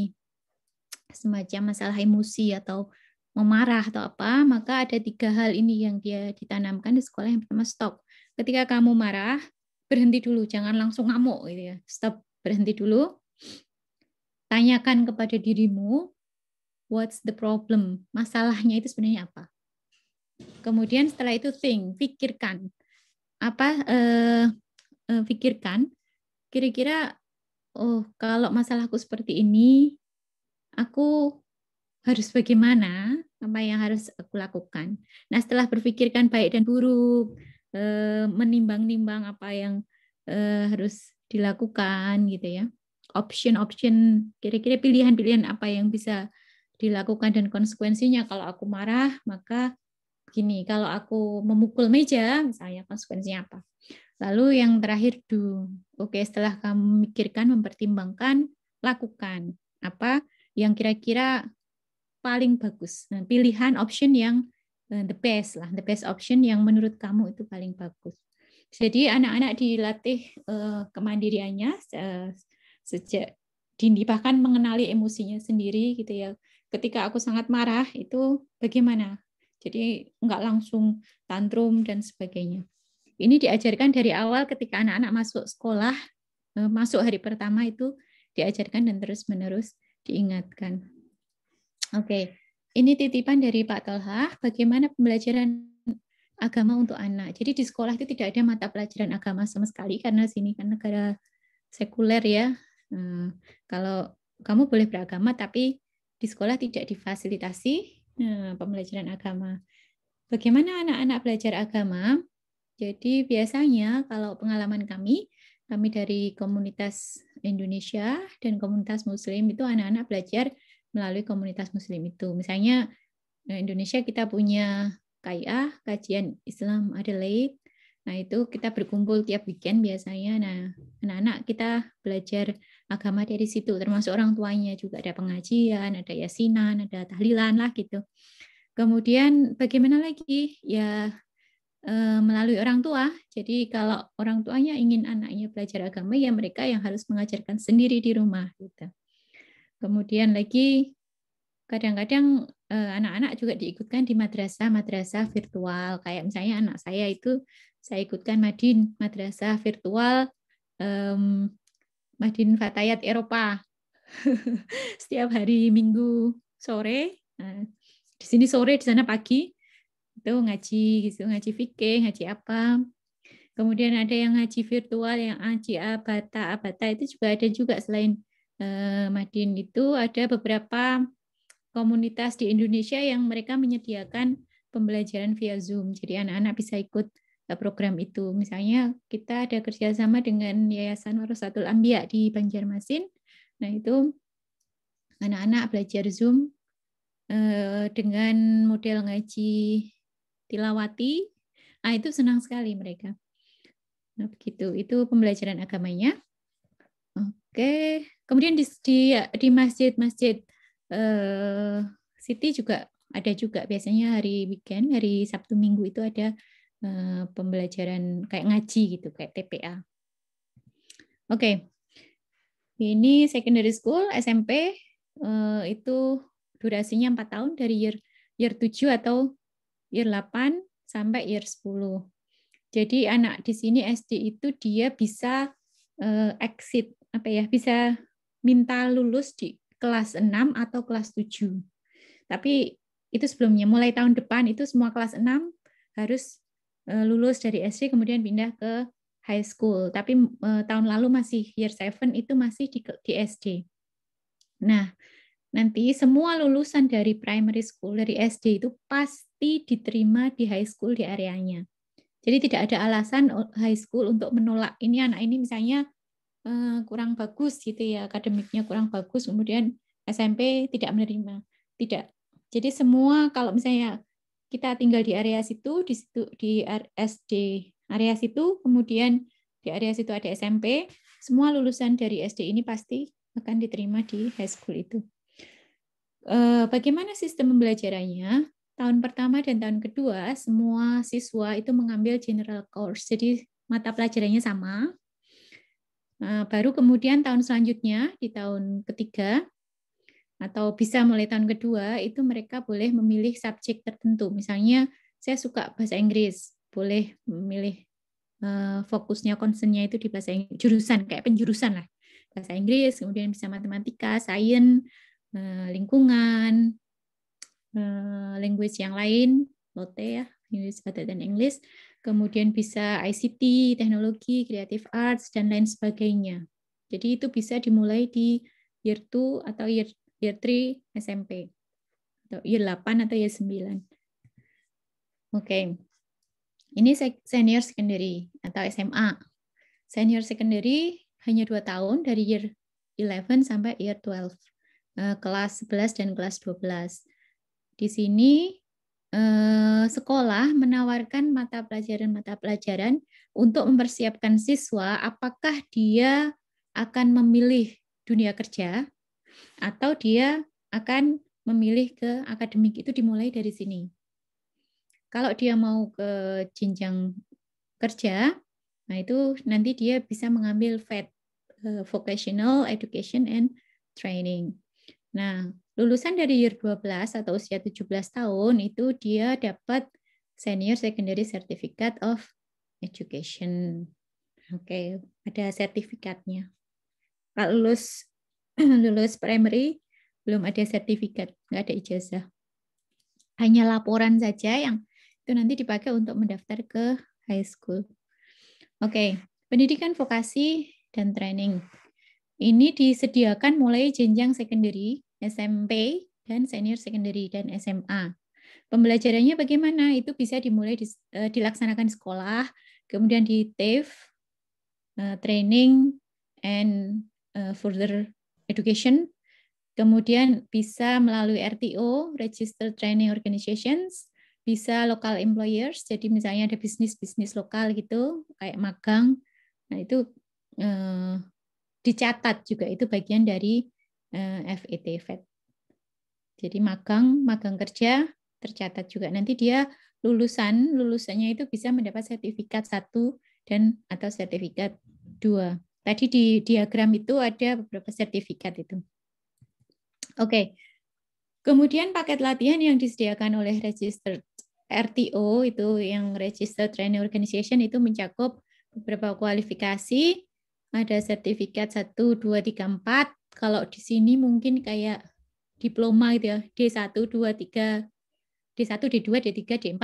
semacam masalah emosi atau memarah atau apa, maka ada tiga hal ini yang dia ditanamkan di sekolah. Yang pertama, stop. Ketika kamu marah, berhenti dulu, jangan langsung ngamuk gitu ya. Stop berhenti dulu. Tanyakan kepada dirimu, what's the problem? Masalahnya itu sebenarnya apa? Kemudian setelah itu think, pikirkan. Apa eh, eh, pikirkan kira-kira oh kalau masalahku seperti ini aku harus bagaimana? Apa yang harus aku lakukan? Nah, setelah berpikirkan baik dan buruk, eh, menimbang-nimbang apa yang eh, harus dilakukan gitu ya. Option-option kira-kira pilihan-pilihan apa yang bisa dilakukan dan konsekuensinya kalau aku marah maka gini kalau aku memukul meja misalnya konsekuensinya apa lalu yang terakhir do oke setelah kamu memikirkan mempertimbangkan lakukan apa yang kira-kira paling bagus nah, pilihan option yang eh, the best lah the best option yang menurut kamu itu paling bagus jadi anak-anak dilatih uh, kemandiriannya uh, sejak dini bahkan mengenali emosinya sendiri gitu ya. Ketika aku sangat marah itu bagaimana? Jadi nggak langsung tantrum dan sebagainya. Ini diajarkan dari awal ketika anak-anak masuk sekolah, uh, masuk hari pertama itu diajarkan dan terus-menerus diingatkan. Oke, okay. ini titipan dari Pak Tolha, bagaimana pembelajaran agama untuk anak. Jadi di sekolah itu tidak ada mata pelajaran agama sama sekali karena sini kan negara sekuler ya. Nah, kalau kamu boleh beragama tapi di sekolah tidak difasilitasi nah, pembelajaran agama. Bagaimana anak-anak belajar agama? Jadi biasanya kalau pengalaman kami, kami dari komunitas Indonesia dan komunitas Muslim itu anak-anak belajar melalui komunitas Muslim itu. Misalnya eh, Indonesia kita punya KIA, Kajian Islam Adelaide. Nah, itu kita berkumpul tiap weekend biasanya. Nah, anak-anak kita belajar agama dari situ, termasuk orang tuanya juga ada pengajian, ada yasinan, ada tahlilan lah gitu. Kemudian bagaimana lagi? Ya eh, melalui orang tua. Jadi kalau orang tuanya ingin anaknya belajar agama, ya mereka yang harus mengajarkan sendiri di rumah gitu. Kemudian lagi kadang-kadang eh, anak-anak juga diikutkan di madrasah-madrasah virtual. Kayak misalnya anak saya itu saya ikutkan Madin madrasah virtual um, Madin Fatayat Eropa. Setiap hari Minggu sore, nah, di sini sore, di sana pagi, itu ngaji gitu, ngaji fikih, ngaji apa. Kemudian ada yang ngaji virtual, yang ngaji abata, abata itu juga ada juga selain eh, Madin itu ada beberapa komunitas di Indonesia yang mereka menyediakan pembelajaran via Zoom. Jadi anak-anak bisa ikut eh, program itu. Misalnya kita ada kerjasama dengan Yayasan Warasatul Ambiya di Banjarmasin. Nah itu anak-anak belajar Zoom eh, dengan model ngaji tilawati. Nah itu senang sekali mereka. Nah begitu. Itu pembelajaran agamanya. Oke. Kemudian di, di masjid-masjid Eh, Siti juga ada juga biasanya hari weekend, hari Sabtu Minggu itu ada eh, pembelajaran kayak ngaji gitu, kayak TPA. Oke, okay. ini secondary school SMP eh, itu durasinya empat tahun dari year year 7 atau year 8 sampai year 10. Jadi anak di sini SD itu dia bisa exit apa ya, bisa minta lulus di kelas 6 atau kelas 7. Tapi itu sebelumnya mulai tahun depan itu semua kelas 6 harus eh, lulus dari SD kemudian pindah ke high school. Tapi eh, tahun lalu masih year 7 itu masih di, di SD. Nah, nanti semua lulusan dari primary school dari SD itu pasti diterima di high school di areanya. Jadi tidak ada alasan oh, high school untuk menolak ini anak ini misalnya Eh, kurang bagus gitu ya, akademiknya kurang bagus, kemudian SMP tidak menerima. Tidak. Jadi semua kalau misalnya kita tinggal di area situ, di situ di SD area situ, kemudian di area situ ada SMP, semua lulusan dari SD ini pasti akan diterima di high school itu. Eh, bagaimana sistem pembelajarannya? Tahun pertama dan tahun kedua, semua siswa itu mengambil general course. Jadi mata pelajarannya sama, Eh, baru kemudian tahun selanjutnya di tahun ketiga atau bisa mulai tahun kedua itu mereka boleh memilih subjek tertentu. Misalnya saya suka bahasa Inggris, boleh memilih eh, fokusnya concernnya itu di bahasa Inggris, jurusan kayak penjurusan lah bahasa Inggris, kemudian bisa matematika, sains, eh, lingkungan, language yang lain, lote ya, English other than English kemudian bisa ICT, teknologi, creative arts, dan lain sebagainya. Jadi itu bisa dimulai di year 2 atau year, year 3 SMP, atau year 8 atau year 9. Oke, okay. ini senior secondary atau SMA. Senior secondary hanya dua tahun dari year 11 sampai year 12, eh, kelas 11 dan kelas 12. Di sini eh, sekolah menawarkan mata pelajaran-mata pelajaran untuk mempersiapkan siswa apakah dia akan memilih dunia kerja atau dia akan memilih ke akademik itu dimulai dari sini. Kalau dia mau ke jenjang kerja, nah itu nanti dia bisa mengambil VET, eh, Vocational Education and Training. Nah, lulusan dari year 12 atau usia 17 tahun itu dia dapat senior secondary certificate of education. Oke, okay. ada sertifikatnya. Kalau lulus lulus primary belum ada sertifikat, nggak ada ijazah. Hanya laporan saja yang itu nanti dipakai untuk mendaftar ke high school. Oke, okay. pendidikan vokasi dan training. Ini disediakan mulai jenjang secondary SMP, dan senior secondary dan SMA. Pembelajarannya bagaimana? Itu bisa dimulai di, uh, e, dilaksanakan sekolah, kemudian di TAFE, uh, training and uh, further education, kemudian bisa melalui RTO, register training organizations, bisa local employers, jadi misalnya ada bisnis-bisnis lokal gitu, kayak magang, nah itu eh, dicatat juga itu bagian dari Eh, FET FET. Jadi magang, magang kerja tercatat juga. Nanti dia lulusan, lulusannya itu bisa mendapat sertifikat satu dan atau sertifikat dua. Tadi di diagram itu ada beberapa sertifikat itu. Oke. Okay. Kemudian paket latihan yang disediakan oleh registered RTO itu yang registered training organization itu mencakup beberapa kualifikasi, ada sertifikat satu, dua, 3 4 kalau di sini mungkin kayak diploma gitu ya, D1, 2, 3, D1, D2, D3, D4.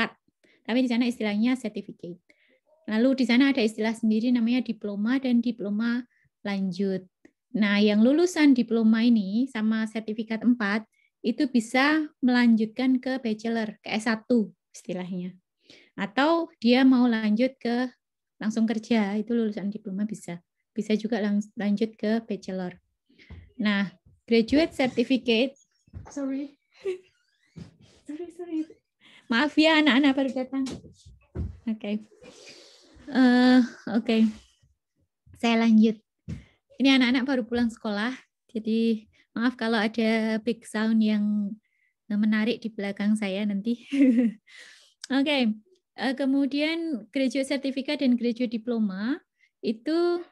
Tapi di sana istilahnya certificate. Lalu di sana ada istilah sendiri namanya diploma dan diploma lanjut. Nah, yang lulusan diploma ini sama sertifikat 4 itu bisa melanjutkan ke bachelor, ke S1 istilahnya. Atau dia mau lanjut ke langsung kerja, itu lulusan diploma bisa. Bisa juga lanjut ke bachelor. Nah, graduate certificate. Sorry. sorry, sorry. Maaf ya anak-anak baru datang. Oke. Okay. Uh, eh, Oke. Okay. Saya lanjut. Ini anak-anak baru pulang sekolah, jadi maaf kalau ada big sound yang menarik di belakang saya nanti. Oke. okay. Uh, eh, kemudian graduate certificate dan graduate diploma itu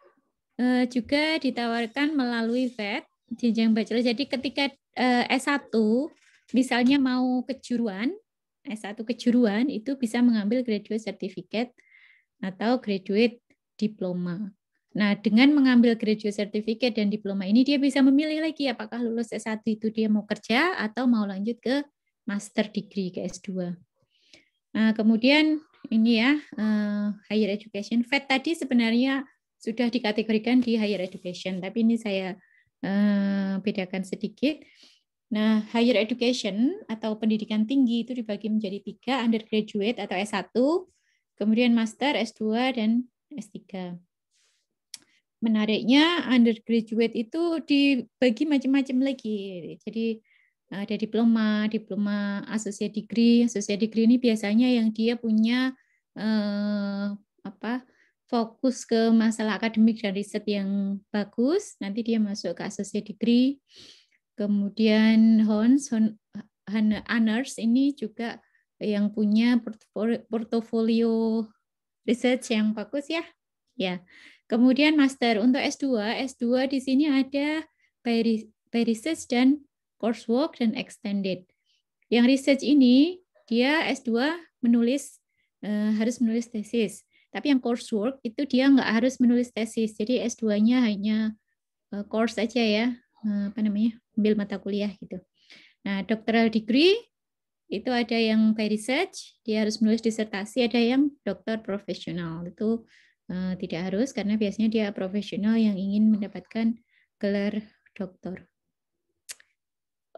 eh, juga ditawarkan melalui VET jenjang bachelor. Jadi ketika eh, S1 misalnya mau kejuruan, S1 kejuruan itu bisa mengambil graduate certificate atau graduate diploma. Nah, dengan mengambil graduate certificate dan diploma ini dia bisa memilih lagi apakah lulus S1 itu dia mau kerja atau mau lanjut ke master degree ke S2. Nah, kemudian ini ya eh, higher education. Vet tadi sebenarnya sudah dikategorikan di higher education, tapi ini saya Eh, bedakan sedikit. Nah, higher education atau pendidikan tinggi itu dibagi menjadi tiga, undergraduate atau S1, kemudian master S2 dan S3. Menariknya undergraduate itu dibagi macam-macam lagi. Jadi ada diploma, diploma associate degree. Associate degree ini biasanya yang dia punya eh, apa? fokus ke masalah akademik dan riset yang bagus, nanti dia masuk ke associate degree. Kemudian Hans, honors ini juga yang punya portofolio research yang bagus ya. Ya. Kemudian master untuk S2, S2 di sini ada by, research dan coursework dan extended. Yang research ini dia S2 menulis eh, harus menulis tesis. Tapi yang coursework itu dia nggak harus menulis tesis. Jadi S2-nya hanya eh, course aja ya, eh, apa namanya, ambil mata kuliah gitu. Nah, doctoral degree itu ada yang by research, dia harus menulis disertasi, ada yang dokter profesional. Itu eh, tidak harus karena biasanya dia profesional yang ingin mendapatkan gelar doktor.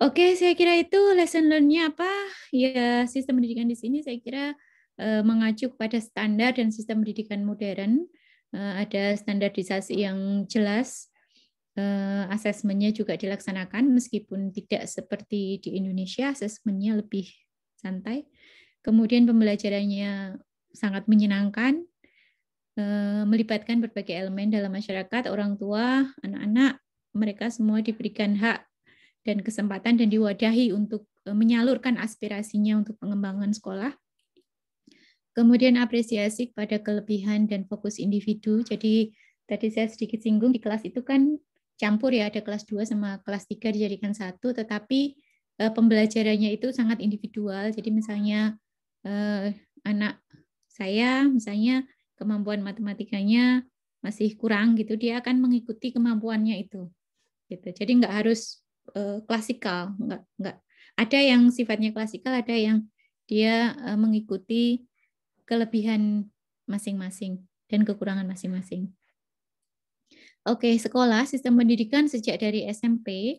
Oke, saya kira itu lesson learn-nya apa? Ya, sistem pendidikan di sini saya kira Eh, mengacu kepada standar dan sistem pendidikan modern. Eh, ada standarisasi yang jelas, eh, asesmennya juga dilaksanakan meskipun tidak seperti di Indonesia, asesmennya lebih santai. Kemudian pembelajarannya sangat menyenangkan, melibatkan berbagai elemen dalam masyarakat, orang tua, anak-anak, mereka semua diberikan hak dan kesempatan dan diwadahi untuk menyalurkan aspirasinya untuk pengembangan sekolah. Kemudian apresiasi kepada kelebihan dan fokus individu. Jadi tadi saya sedikit singgung di kelas itu kan campur ya, ada kelas 2 sama kelas 3 dijadikan satu, tetapi eh, pembelajarannya itu sangat individual. Jadi misalnya eh, anak saya misalnya kemampuan matematikanya masih kurang gitu, dia akan mengikuti kemampuannya itu. Gitu. Jadi nggak harus eh, klasikal, nggak nggak ada yang sifatnya klasikal, ada yang dia eh, mengikuti kelebihan masing-masing dan kekurangan masing-masing. Oke, sekolah sistem pendidikan sejak dari SMP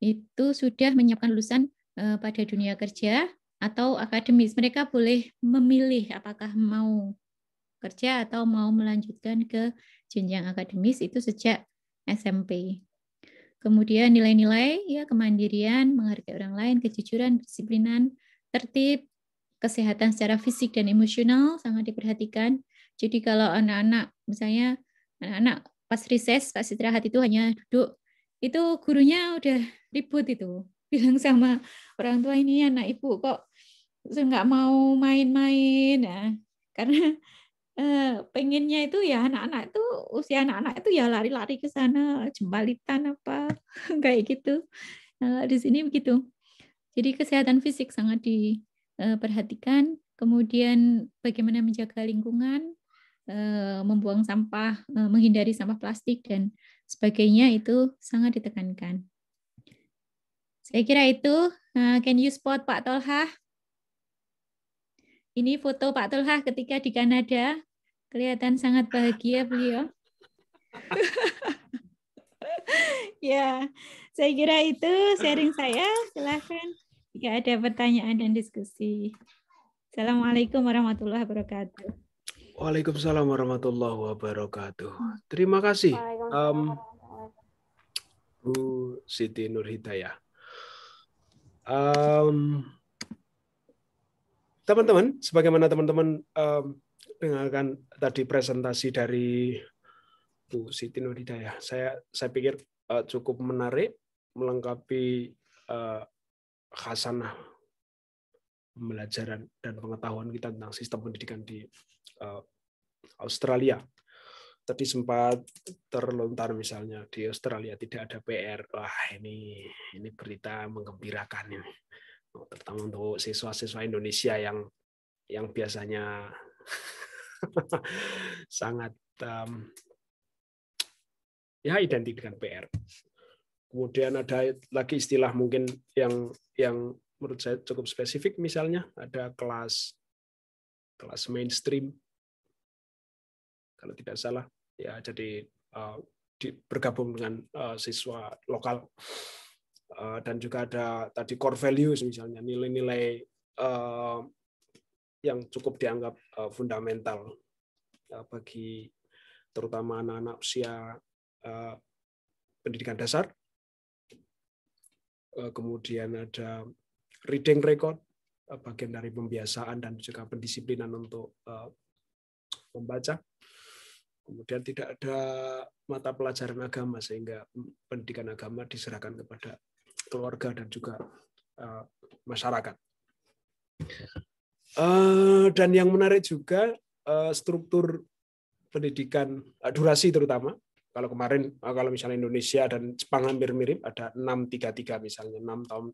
itu sudah menyiapkan lulusan eh, pada dunia kerja atau akademis. Mereka boleh memilih apakah mau kerja atau mau melanjutkan ke jenjang akademis itu sejak SMP. Kemudian nilai-nilai ya kemandirian, menghargai orang lain, kejujuran, disiplinan, tertib, kesehatan secara fisik dan emosional sangat diperhatikan. Jadi kalau anak-anak misalnya anak-anak pas reses, pas istirahat itu hanya duduk, itu gurunya udah ribut itu. Bilang sama orang tua ini anak ibu kok nggak mau main-main ya. Nah, karena eh, pengennya itu ya anak-anak itu usia anak-anak itu ya lari-lari ke sana, jembalitan apa kayak gitu. Nah, di sini begitu. Jadi kesehatan fisik sangat di Eh, perhatikan, kemudian bagaimana menjaga lingkungan, eh, membuang sampah, eh, menghindari sampah plastik dan sebagainya itu sangat ditekankan. Saya kira itu. can you spot Pak Tolha? Ini foto Pak Tolha ketika di Kanada. Kelihatan sangat bahagia beliau. ya, saya kira itu sharing saya. Silahkan. Jika ya, ada pertanyaan dan diskusi. Assalamualaikum warahmatullahi wabarakatuh. Waalaikumsalam warahmatullahi wabarakatuh. Oh. Terima kasih. Um, Bu Siti Nur Hidayah. Um, teman-teman, sebagaimana teman-teman um, dengarkan tadi presentasi dari Bu Siti Nur Hidayah, saya saya pikir uh, cukup menarik melengkapi uh, khasanah pembelajaran dan pengetahuan kita tentang sistem pendidikan di eh, Australia. Tadi sempat terlontar misalnya di Australia tidak ada PR. Wah ini ini berita menggembirakan ini, oh, terutama untuk siswa-siswa Indonesia yang yang biasanya sangat um, ya identik dengan PR. Kemudian ada lagi istilah mungkin yang yang menurut saya cukup spesifik misalnya ada kelas kelas mainstream kalau tidak salah ya jadi uh, bergabung dengan uh, siswa lokal uh, dan juga ada tadi core values misalnya nilai-nilai uh, yang cukup dianggap uh, fundamental uh, bagi terutama anak-anak usia uh, pendidikan dasar Eh, kemudian ada reading record eh, bagian dari pembiasaan dan juga pendisiplinan untuk eh, membaca. Kemudian tidak ada mata pelajaran agama sehingga pendidikan agama diserahkan kepada keluarga dan juga masyarakat. Dan yang menarik juga struktur pendidikan durasi terutama kalau kemarin eh, kalau misalnya Indonesia dan Jepang hampir mirip ada 633 misalnya 6 tahun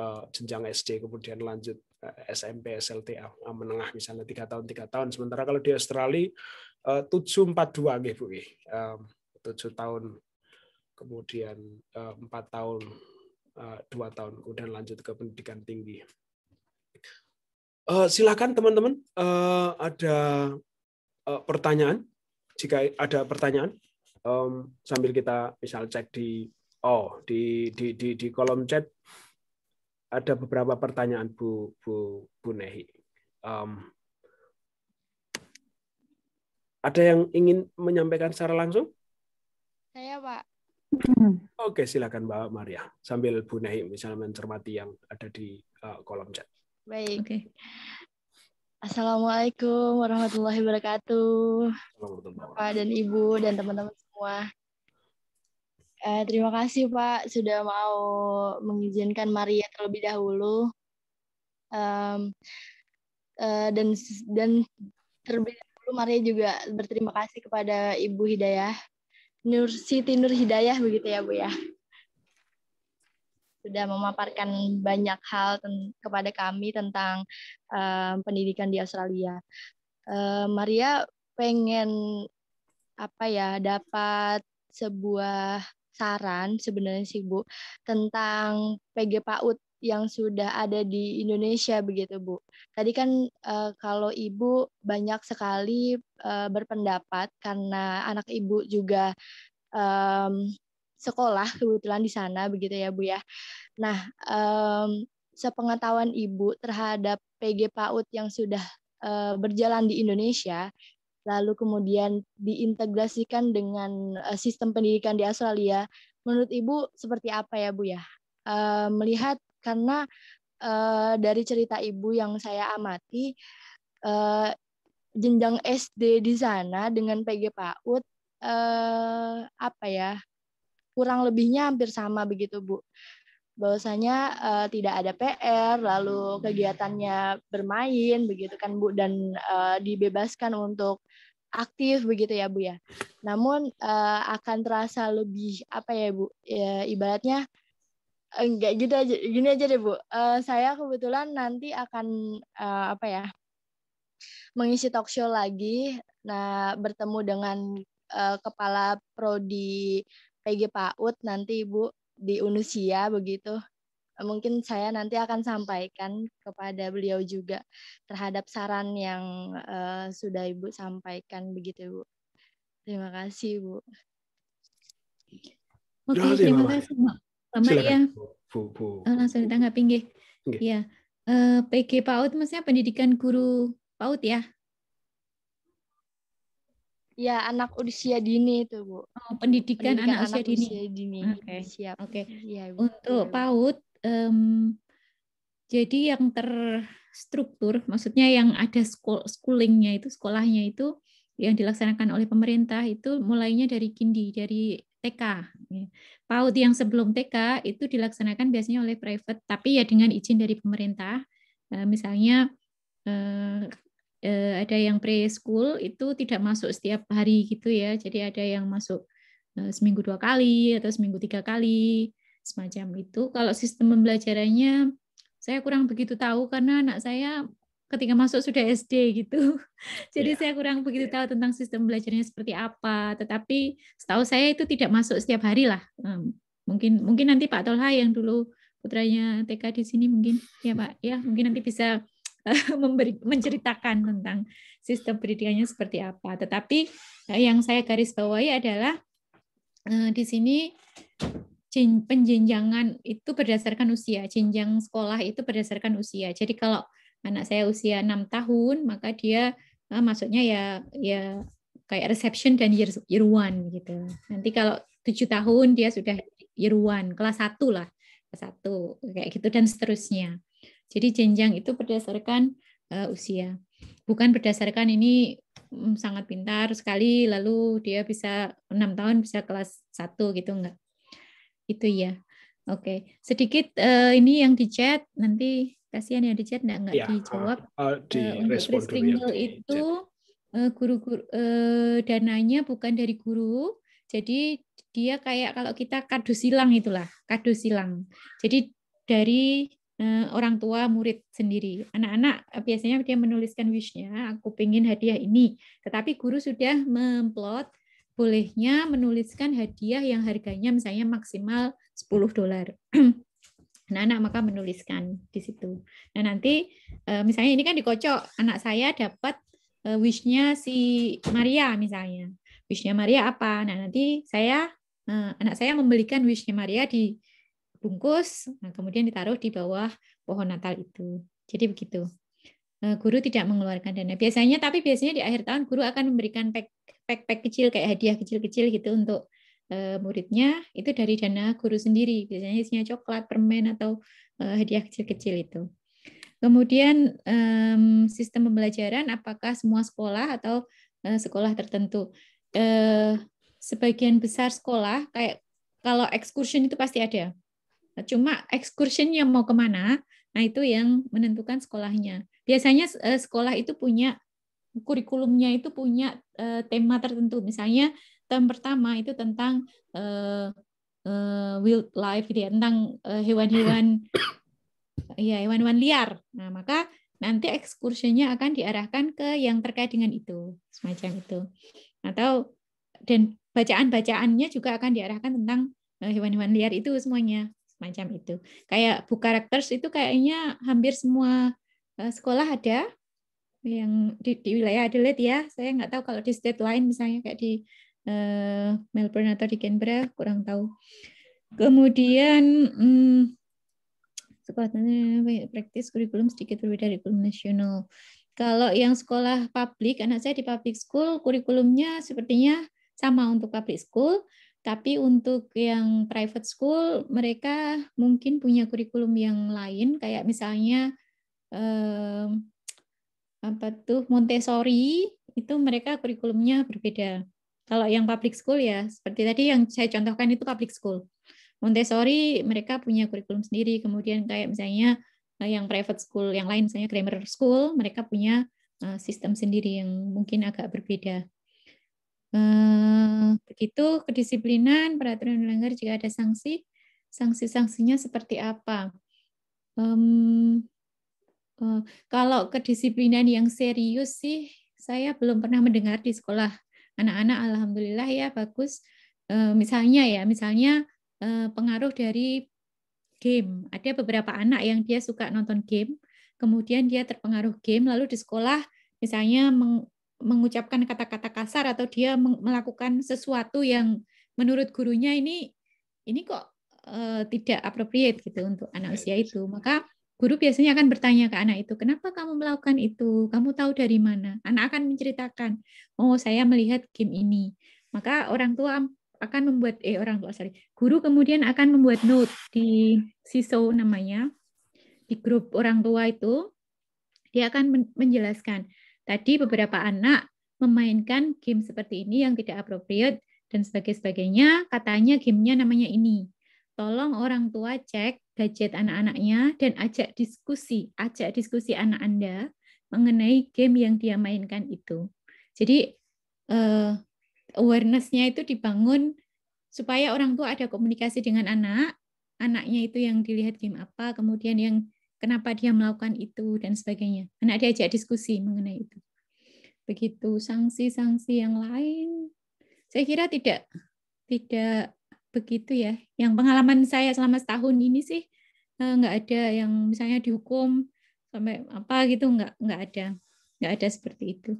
eh, jenjang SD kemudian lanjut eh, SMP SLTA menengah misalnya tiga tahun tiga tahun sementara kalau di Australia 742 nggih Bu tujuh tahun kemudian empat tahun dua tahun kemudian lanjut ke pendidikan tinggi silakan teman-teman ada pertanyaan jika ada pertanyaan um, sambil kita misal cek di oh di di di, di kolom chat ada beberapa pertanyaan Bu Bu Bu Nehi. Um, ada yang ingin menyampaikan secara langsung? Saya Pak. Oke, silakan Mbak Maria sambil Bu Nehi misalnya mencermati yang ada di uh, kolom chat. Baik. Okay. Assalamualaikum warahmatullahi wabarakatuh. Bapak dan Ibu dan teman-teman semua. Uh, terima kasih Pak sudah mau mengizinkan Maria terlebih dahulu. Um, uh, dan dan terlebih dahulu Maria juga berterima kasih kepada Ibu Hidayah Nur Siti Nur Hidayah begitu ya Bu ya. Sudah memaparkan banyak hal kepada kami tentang um, pendidikan di Australia. Uh, Maria pengen apa ya dapat sebuah saran sebenarnya sih Bu tentang PG PAUD yang sudah ada di Indonesia begitu Bu. Tadi kan e, kalau Ibu banyak sekali e, berpendapat karena anak Ibu juga e, sekolah kebetulan di sana begitu ya Bu ya. Nah, e, sepengetahuan Ibu terhadap PG PAUD yang sudah e, berjalan di Indonesia lalu kemudian diintegrasikan dengan eh, sistem pendidikan di Australia. Menurut Ibu seperti apa ya Bu ya? Uh, melihat karena uh, dari cerita Ibu yang saya amati uh, jenjang SD di sana dengan PG PAUD apa ya kurang lebihnya hampir sama begitu Bu bahwasanya uh, tidak ada PR, lalu kegiatannya bermain begitu kan Bu dan uh, dibebaskan untuk aktif begitu ya Bu ya. Namun uh, akan terasa lebih apa ya Bu? Ya, ibaratnya enggak gitu aja gini aja deh Bu. Uh, saya kebetulan nanti akan uh, apa ya? mengisi talk show lagi. Nah, bertemu dengan uh, kepala prodi PG PAUD nanti Ibu di Unusia begitu mungkin saya nanti akan sampaikan kepada beliau juga terhadap saran yang uh, sudah Ibu sampaikan begitu Ibu. Terima kasih Ibu. Oke, okay, terima kasih Mbak. Mbak ya. Bu, Uh, langsung ditanggapi nggih. Okay. Ya. Uh, eh, PG PAUD maksudnya pendidikan guru PAUD ya. Ya, anak usia dini itu, Bu. Oh, pendidikan, pendidikan anak, anak usia dini. Usia dini. Oke. Okay. Siap. Oke. Okay. Ya, Untuk ya, PAUD um, jadi yang terstruktur, maksudnya yang ada schooling schoolingnya itu, sekolahnya itu yang dilaksanakan oleh pemerintah itu mulainya dari kindi, dari TK. PAUD yang sebelum TK itu dilaksanakan biasanya oleh private, tapi ya dengan izin dari pemerintah. Eh, misalnya eh, Eh, ada yang preschool itu tidak masuk setiap hari gitu ya. Jadi ada yang masuk eh, seminggu dua kali atau seminggu tiga kali semacam itu. Kalau sistem pembelajarannya saya kurang begitu tahu karena anak saya ketika masuk sudah SD gitu. Jadi yeah. saya kurang begitu yeah. tahu tentang sistem belajarnya seperti apa. Tetapi setahu saya itu tidak masuk setiap hari lah. Mungkin mungkin nanti Pak Tolha yang dulu putranya TK di sini mungkin ya Pak ya mungkin nanti bisa memberi, menceritakan tentang sistem pendidikannya seperti apa. Tetapi eh, yang saya garis bawahi adalah eh, di sini penjenjangan itu berdasarkan usia, jenjang sekolah itu berdasarkan usia. Jadi kalau anak saya usia enam tahun, maka dia eh, maksudnya ya ya kayak reception dan year, year one gitu. Nanti kalau tujuh tahun dia sudah year one, kelas satu lah, kelas satu kayak gitu dan seterusnya. Jadi jenjang itu berdasarkan uh, usia. Bukan berdasarkan ini um, sangat pintar sekali lalu dia bisa enam tahun bisa kelas 1 gitu enggak. Itu ya. Oke, okay. sedikit uh, ini yang di chat nanti kasihan yang di chat enggak enggak iya, oh, eh, ya, dijawab. Uh, di uh, untuk Kringle itu guru-guru uh, dananya bukan dari guru. Jadi dia kayak kalau kita kado silang itulah, kado silang. Jadi dari Eh, orang tua murid sendiri. Anak-anak eh, biasanya dia menuliskan wish-nya, aku pengen hadiah ini. Tetapi guru sudah memplot bolehnya menuliskan hadiah yang harganya misalnya maksimal 10 dolar. Nah, anak maka menuliskan di situ. Nah nanti eh, misalnya ini kan dikocok, anak saya dapat wish-nya si Maria misalnya. Wish-nya Maria apa? Nah nanti saya anak saya membelikan wish-nya Maria di bungkus, nah, kemudian ditaruh di bawah pohon Natal itu. Jadi begitu. Eh, guru tidak mengeluarkan dana. Biasanya, tapi biasanya di akhir tahun guru akan memberikan pack pack, kecil kayak hadiah kecil-kecil gitu untuk eh, muridnya itu dari dana guru sendiri biasanya isinya coklat permen atau eh, hadiah kecil-kecil itu kemudian sistem pembelajaran apakah semua sekolah atau sekolah tertentu sebagian besar sekolah kayak kalau excursion itu pasti ada Nah, cuma excursionnya mau kemana, nah itu yang menentukan sekolahnya. Biasanya eh, sekolah itu punya kurikulumnya itu punya eh, tema tertentu. Misalnya tema pertama itu tentang eh, eh, wildlife, gitu ya, tentang eh, hewan-hewan, eh, ya hewan-hewan liar. Nah maka nanti ekskursinya akan diarahkan ke yang terkait dengan itu, semacam itu. Atau dan bacaan-bacaannya juga akan diarahkan tentang eh, hewan-hewan liar itu semuanya macam itu. Kayak bu karakter itu kayaknya hampir semua eh, sekolah ada yang di, di wilayah Adelaide ya. Saya nggak tahu kalau di state lain misalnya kayak di uh, Melbourne atau di Canberra kurang tahu. Kemudian hmm, sekolahnya ya, praktis kurikulum sedikit berbeda dari kurikulum nasional. Kalau yang sekolah publik, anak saya di public school, kurikulumnya sepertinya sama untuk public school, tapi untuk yang private school, mereka mungkin punya kurikulum yang lain, kayak misalnya eh, apa tuh Montessori itu mereka kurikulumnya berbeda. Kalau yang public school ya, seperti tadi yang saya contohkan itu public school. Montessori mereka punya kurikulum sendiri. Kemudian kayak misalnya eh, yang private school yang lain, misalnya grammar school, mereka punya eh, sistem sendiri yang mungkin agak berbeda. Hmm, begitu kedisiplinan peraturan melanggar jika ada sanksi, sanksi-sanksinya seperti apa? Um, kalau kedisiplinan yang serius sih, saya belum pernah mendengar di sekolah anak-anak. Alhamdulillah ya bagus. Uh, misalnya ya, misalnya eh, pengaruh dari game. Ada beberapa anak yang dia suka nonton game, kemudian dia terpengaruh game, lalu di sekolah misalnya mengucapkan kata-kata kasar atau dia melakukan sesuatu yang menurut gurunya ini ini kok uh, tidak appropriate gitu untuk anak iya, usia iya, itu iya. maka guru biasanya akan bertanya ke anak itu kenapa kamu melakukan itu kamu tahu dari mana anak akan menceritakan oh saya melihat game ini maka orang tua akan membuat eh orang tua sorry guru kemudian akan membuat note di siso namanya di grup orang tua itu dia akan menjelaskan Tadi beberapa anak memainkan game seperti ini yang tidak appropriate dan sebagainya. Katanya gamenya namanya ini. Tolong orang tua cek gadget anak-anaknya dan ajak diskusi, ajak diskusi anak Anda mengenai game yang dia mainkan itu. Jadi uh, eh, awareness itu dibangun supaya orang tua ada komunikasi dengan anak, anaknya itu yang dilihat game apa, kemudian yang kenapa dia melakukan itu dan sebagainya. Anak diajak diskusi mengenai itu. Begitu sanksi-sanksi yang lain, saya kira tidak tidak begitu ya. Yang pengalaman saya selama setahun ini sih eh, nggak ada yang misalnya dihukum sampai apa gitu nggak nggak ada nggak ada seperti itu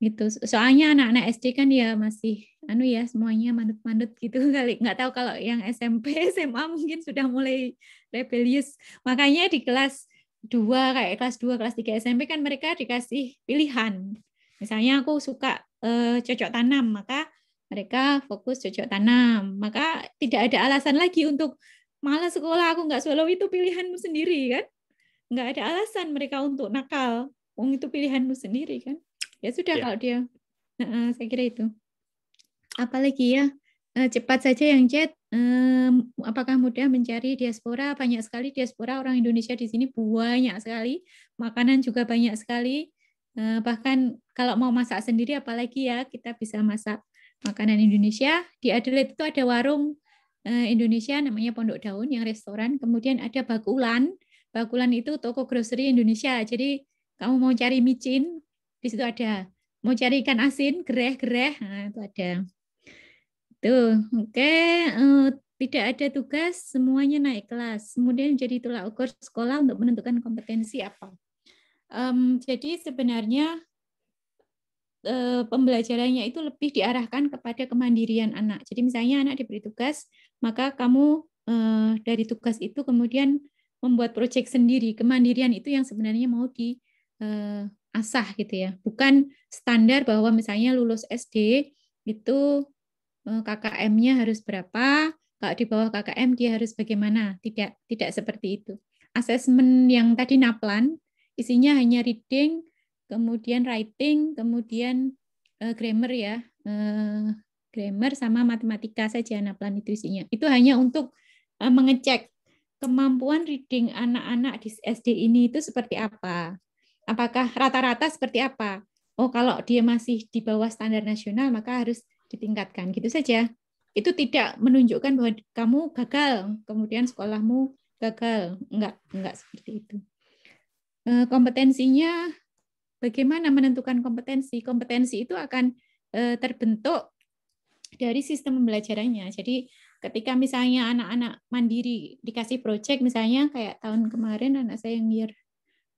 gitu soalnya anak-anak SD kan ya masih anu ya semuanya mandut-mandut gitu kali nggak tahu kalau yang SMP SMA mungkin sudah mulai rebellious makanya di kelas dua kayak kelas 2 kelas 3 SMP kan mereka dikasih pilihan misalnya aku suka uh, cocok tanam maka mereka fokus cocok tanam maka tidak ada alasan lagi untuk malas sekolah aku nggak solo itu pilihanmu sendiri kan nggak ada alasan mereka untuk nakal Wong itu pilihanmu sendiri kan ya sudah yeah. kalau dia uh, saya kira itu apalagi ya eh, cepat saja yang chat um, apakah mudah mencari diaspora banyak sekali diaspora orang Indonesia di sini banyak sekali makanan juga banyak sekali uh, bahkan kalau mau masak sendiri apalagi ya kita bisa masak makanan Indonesia di Adelaide itu ada warung eh, Indonesia namanya Pondok Daun yang restoran kemudian ada bakulan bakulan itu toko grocery Indonesia jadi kamu mau cari micin di situ ada mau cari ikan asin, gereh-gereh, nah, itu ada. Tuh, oke, okay. Eh, tidak ada tugas, semuanya naik kelas. Kemudian jadi tolak ukur sekolah untuk menentukan kompetensi apa. Um, jadi sebenarnya e, pembelajarannya itu lebih diarahkan kepada kemandirian anak. Jadi misalnya anak diberi tugas, maka kamu e, dari tugas itu kemudian membuat proyek sendiri. Kemandirian itu yang sebenarnya mau di e, asah gitu ya. Bukan standar bahwa misalnya lulus SD itu eh, KKM-nya harus berapa, kalau di bawah KKM dia harus bagaimana. Tidak tidak seperti itu. Asesmen yang tadi Naplan isinya hanya reading, kemudian writing, kemudian eh, grammar ya. Eh, grammar sama matematika saja Naplan itu isinya. Itu hanya untuk mengecek kemampuan reading anak-anak di SD ini itu seperti apa. Apakah rata-rata seperti apa? Oh, kalau dia masih di bawah standar nasional, maka harus ditingkatkan. Gitu saja. Itu tidak menunjukkan bahwa kamu gagal, kemudian sekolahmu gagal. Enggak, enggak seperti itu. E, kompetensinya, bagaimana menentukan kompetensi? Kompetensi itu akan e, terbentuk dari sistem pembelajarannya. Jadi ketika misalnya anak-anak mandiri dikasih proyek misalnya kayak tahun kemarin anak saya yang year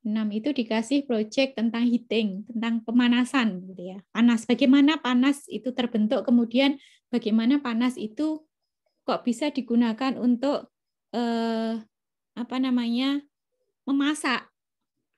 6 itu dikasih proyek tentang heating, tentang pemanasan gitu ya. Panas bagaimana panas itu terbentuk kemudian bagaimana panas itu kok bisa digunakan untuk eh, apa namanya? memasak.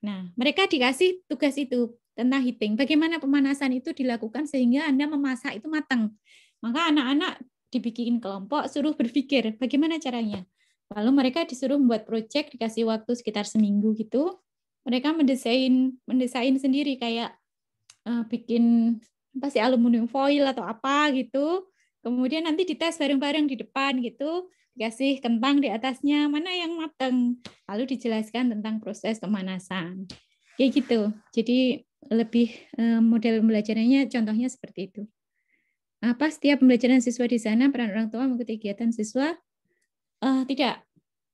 Nah, mereka dikasih tugas itu tentang heating. Bagaimana pemanasan itu dilakukan sehingga Anda memasak itu matang. Maka anak-anak dibikin kelompok suruh berpikir bagaimana caranya. Lalu mereka disuruh membuat proyek dikasih waktu sekitar seminggu gitu mereka mendesain mendesain sendiri kayak uh, bikin apa sih aluminium foil atau apa gitu kemudian nanti dites bareng-bareng di depan gitu dikasih kentang di atasnya mana yang mateng lalu dijelaskan tentang proses pemanasan kayak gitu jadi lebih uh, model pembelajarannya contohnya seperti itu apa setiap pembelajaran siswa di sana peran orang tua mengikuti kegiatan siswa uh, tidak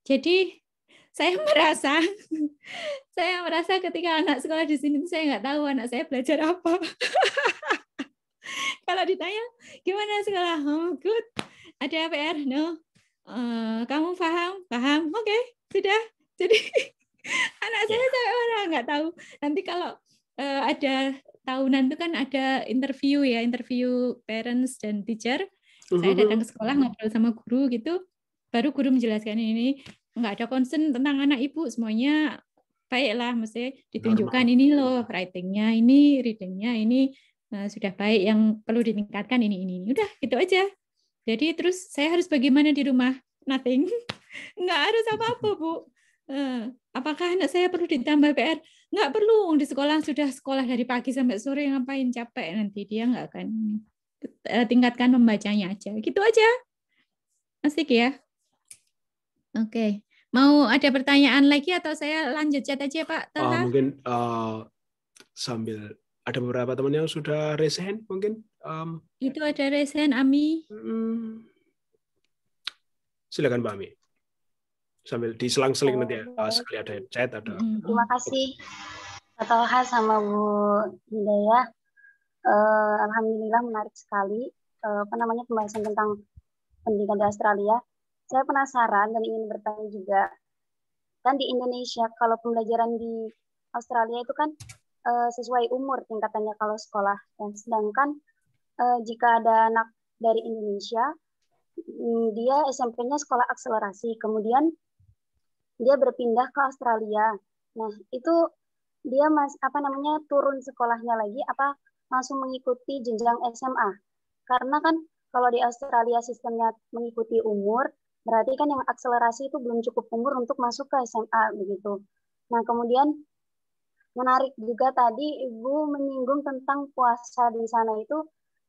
jadi saya merasa saya merasa ketika anak sekolah di sini saya nggak tahu anak saya belajar apa kalau ditanya gimana sekolah oh, good ada PR no uh, kamu paham paham oke okay, sudah jadi anak saya ya. sampai mana nggak tahu nanti kalau uh, ada tahunan itu kan ada interview ya interview parents dan teacher saya datang ke sekolah uh-huh. ngobrol sama guru gitu baru guru menjelaskan ini nggak ada concern tentang anak ibu semuanya baiklah mesti ditunjukkan Normal. ini loh writingnya ini readingnya ini uh, sudah baik yang perlu ditingkatkan ini ini ini udah gitu aja jadi terus saya harus bagaimana di rumah nothing nggak harus apa apa bu uh, apakah anak saya perlu ditambah PR nggak perlu di sekolah sudah sekolah dari pagi sampai sore ngapain capek nanti dia nggak akan eh, tingkatkan membacanya aja gitu aja asik ya oke okay. Mau ada pertanyaan lagi atau saya lanjut chat aja Pak ah, Toha? mungkin uh, sambil ada beberapa teman yang sudah raise mungkin. Um, Itu ada raise Ami. Hmm, silakan Pak Ami. Sambil diselang-seling nanti ya. Uh, sekali ada chat ada. Terima kasih. Toha sama Bu Hidayah. Eh, uh, Alhamdulillah menarik sekali uh, apa namanya pembahasan tentang pendidikan di Australia saya penasaran dan ingin bertanya juga kan di Indonesia kalau pembelajaran di Australia itu kan uh, sesuai umur tingkatannya kalau sekolah dan sedangkan uh, jika ada anak dari Indonesia mm, dia SMP-nya sekolah akselerasi kemudian dia berpindah ke Australia nah itu dia mas apa namanya turun sekolahnya lagi apa langsung mengikuti jenjang SMA karena kan kalau di Australia sistemnya mengikuti umur Berarti kan yang akselerasi itu belum cukup umur untuk masuk ke SMA begitu. Nah, kemudian menarik juga tadi Ibu menyinggung tentang puasa di sana itu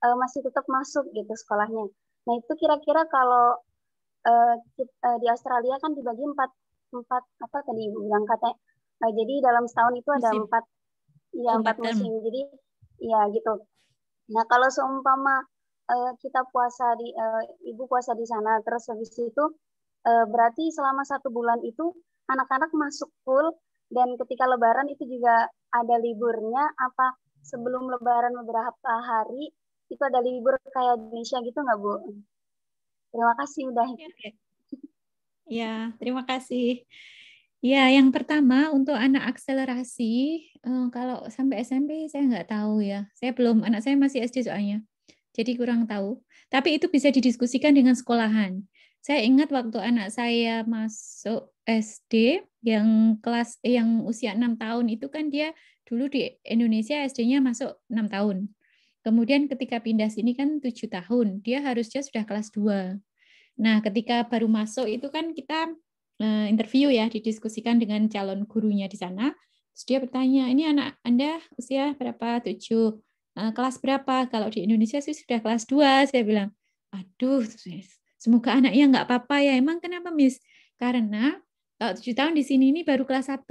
e, masih tetap masuk gitu sekolahnya. Nah itu kira-kira kalau e, di Australia kan dibagi empat empat apa tadi ibu bilang katanya. Nah, jadi dalam setahun itu ada empat ya empat musim. Jadi ya gitu. Nah kalau seumpama Eh, kita puasa di uh, ibu puasa di sana terus habis itu uh, berarti selama satu bulan itu anak-anak masuk full dan ketika lebaran itu juga ada liburnya apa sebelum lebaran beberapa hari itu ada libur kayak di Indonesia gitu nggak Bu? Terima kasih udah. Ya, terima kasih. Ya, yang pertama untuk anak akselerasi, kalau sampai SMP saya nggak tahu ya. Saya belum, anak saya masih SD soalnya. Jadi kurang tahu. Tapi itu bisa didiskusikan dengan sekolahan. Saya ingat waktu anak saya masuk SD yang kelas eh, yang usia enam tahun itu kan dia dulu di Indonesia SD-nya masuk enam tahun. Kemudian ketika pindah sini kan tujuh tahun, dia harusnya sudah kelas 2. Nah, ketika baru masuk itu kan kita eh, interview ya, didiskusikan dengan calon gurunya di sana. Terus dia bertanya, ini anak Anda usia berapa? 7. Eh, kelas berapa? Kalau di Indonesia sih sudah kelas 2, saya bilang, aduh, semoga anaknya nggak apa-apa ya. Emang kenapa, Miss? Karena kalau 7 tahun di sini ini baru kelas 1.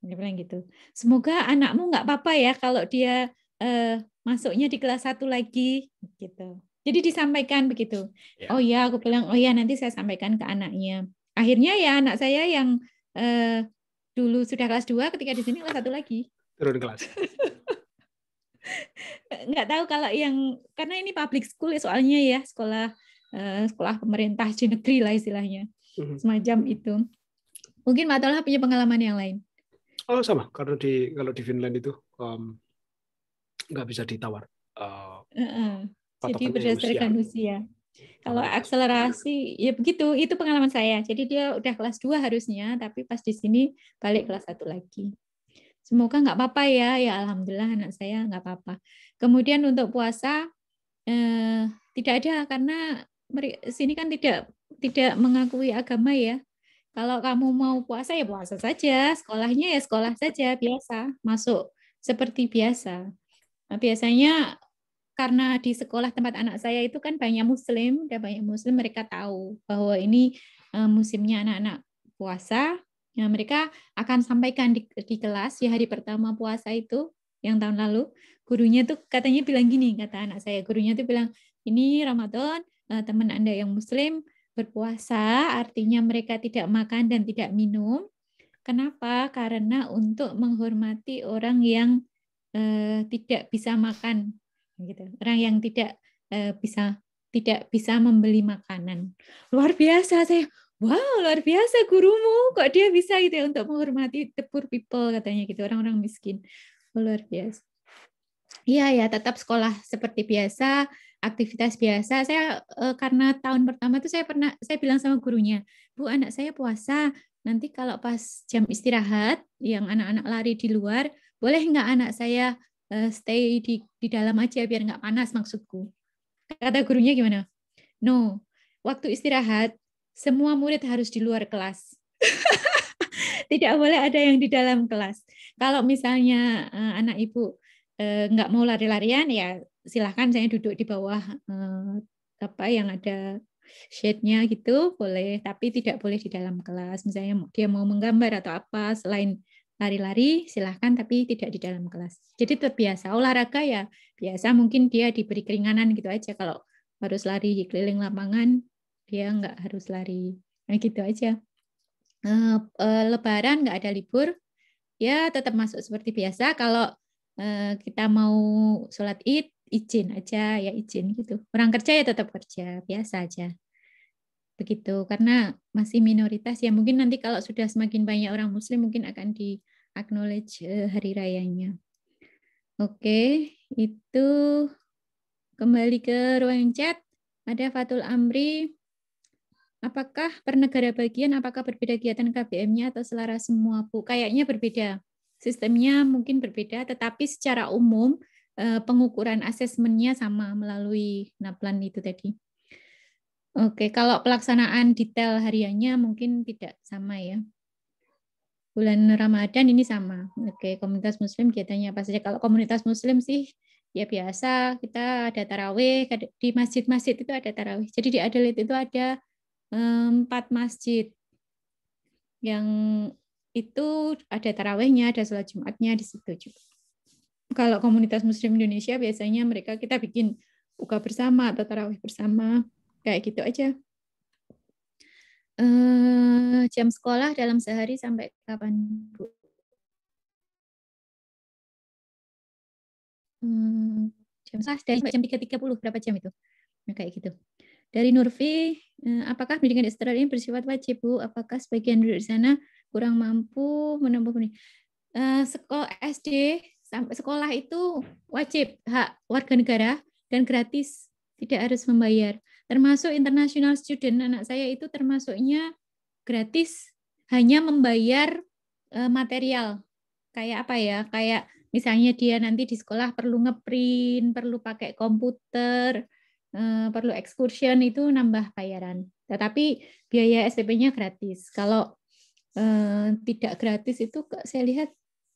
Dia bilang gitu. Semoga anakmu nggak apa-apa ya kalau dia uh, masuknya di kelas 1 lagi. gitu. Jadi disampaikan begitu. Yeah. Oh ya, aku bilang, oh ya nanti saya sampaikan ke anaknya. Akhirnya ya anak saya yang uh, dulu sudah kelas 2 ketika di sini kelas 1 lagi. Turun kelas. nggak tahu kalau yang karena ini public school ya, soalnya ya sekolah eh, sekolah pemerintah di negeri lah istilahnya mhm. semacam itu mungkin Mbak Tola punya pengalaman yang lain oh sama karena di kalau di Finland itu um, nggak bisa ditawar uh, uh jadi ya, berdasarkan usia, usia. Kalau akselerasi ya begitu, itu pengalaman saya. Jadi dia udah kelas 2 harusnya, tapi pas di sini balik kelas satu lagi. Semoga nggak apa-apa ya. Ya alhamdulillah anak saya nggak apa-apa. Kemudian untuk puasa eh, tidak ada karena sini kan tidak tidak mengakui agama ya. Kalau kamu mau puasa ya puasa saja, sekolahnya ya sekolah saja biasa, masuk seperti biasa. Nah, biasanya karena di sekolah tempat anak saya itu kan banyak muslim, dan banyak muslim mereka tahu bahwa ini eh, musimnya anak-anak puasa. Ya mereka akan sampaikan di, di kelas ya hari pertama puasa itu yang tahun lalu gurunya tuh katanya bilang gini kata anak saya gurunya tuh bilang ini Ramadan eh, teman anda yang muslim berpuasa artinya mereka tidak makan dan tidak minum kenapa karena untuk menghormati orang yang eh, tidak bisa makan gitu orang yang tidak eh, bisa tidak bisa membeli makanan luar biasa saya wow luar biasa gurumu kok dia bisa gitu ya untuk menghormati the poor people katanya gitu orang-orang miskin oh, luar biasa iya ya tetap sekolah seperti biasa aktivitas biasa saya eh, karena tahun pertama tuh saya pernah saya bilang sama gurunya bu anak saya puasa nanti kalau pas jam istirahat yang anak-anak lari di luar boleh nggak anak saya eh, stay di di dalam aja biar nggak panas maksudku kata gurunya gimana no waktu istirahat semua murid harus di luar kelas. Tidak boleh ada yang di dalam kelas. Kalau misalnya uh, anak ibu uh, mau lari-larian, ya silahkan saya duduk di bawah uh, apa yang ada shade-nya gitu boleh tapi tidak boleh di dalam kelas misalnya dia mau menggambar atau apa selain lari-lari silahkan tapi tidak di dalam kelas jadi terbiasa olahraga ya biasa mungkin dia diberi keringanan gitu aja kalau harus lari keliling lapangan dia nggak harus lari nah gitu aja uh, uh, lebaran nggak ada libur ya tetap masuk seperti biasa kalau uh, kita mau sholat id izin aja ya izin gitu orang kerja ya tetap kerja biasa aja begitu karena masih minoritas ya mungkin nanti kalau sudah semakin banyak orang muslim mungkin akan di acknowledge uh, hari rayanya oke okay, itu kembali ke ruang chat ada Fatul Amri Apakah per negara bagian, apakah berbeda kegiatan KBM-nya atau selaras semua, Bu? Kayaknya berbeda. Sistemnya mungkin berbeda, tetapi secara umum eh, pengukuran asesmennya sama melalui NAPLAN itu tadi. Oke, kalau pelaksanaan detail hariannya mungkin tidak sama ya. Bulan Ramadan ini sama. Oke, komunitas muslim kegiatannya apa saja? Kalau komunitas muslim sih ya biasa kita ada tarawih di masjid-masjid itu ada tarawih. Jadi di Adelaide itu ada empat masjid yang itu ada tarawehnya, ada sholat jumatnya di situ juga. Kalau komunitas muslim Indonesia biasanya mereka kita bikin buka bersama atau tarawih bersama kayak gitu aja. Uh, jam sekolah dalam sehari sampai kapan Bu? Hmm, jam sekolah dari jam puluh berapa jam itu? Nah, kayak gitu. Dari Nurfi, eh, apakah pendidikan di Australia ini bersifat wajib, Bu? Apakah sebagian duduk di sana kurang mampu menempuh ini? Eh, sekolah SD sampai sekolah itu wajib hak warga negara dan gratis, tidak harus membayar. Termasuk international student, anak saya itu termasuknya gratis, hanya membayar eh, material. Kayak apa ya? Kayak misalnya dia nanti di sekolah perlu ngeprint, perlu pakai komputer, Eh, perlu excursion itu nambah bayaran. Tetapi biaya SPP-nya gratis. Kalau eh, tidak gratis itu saya lihat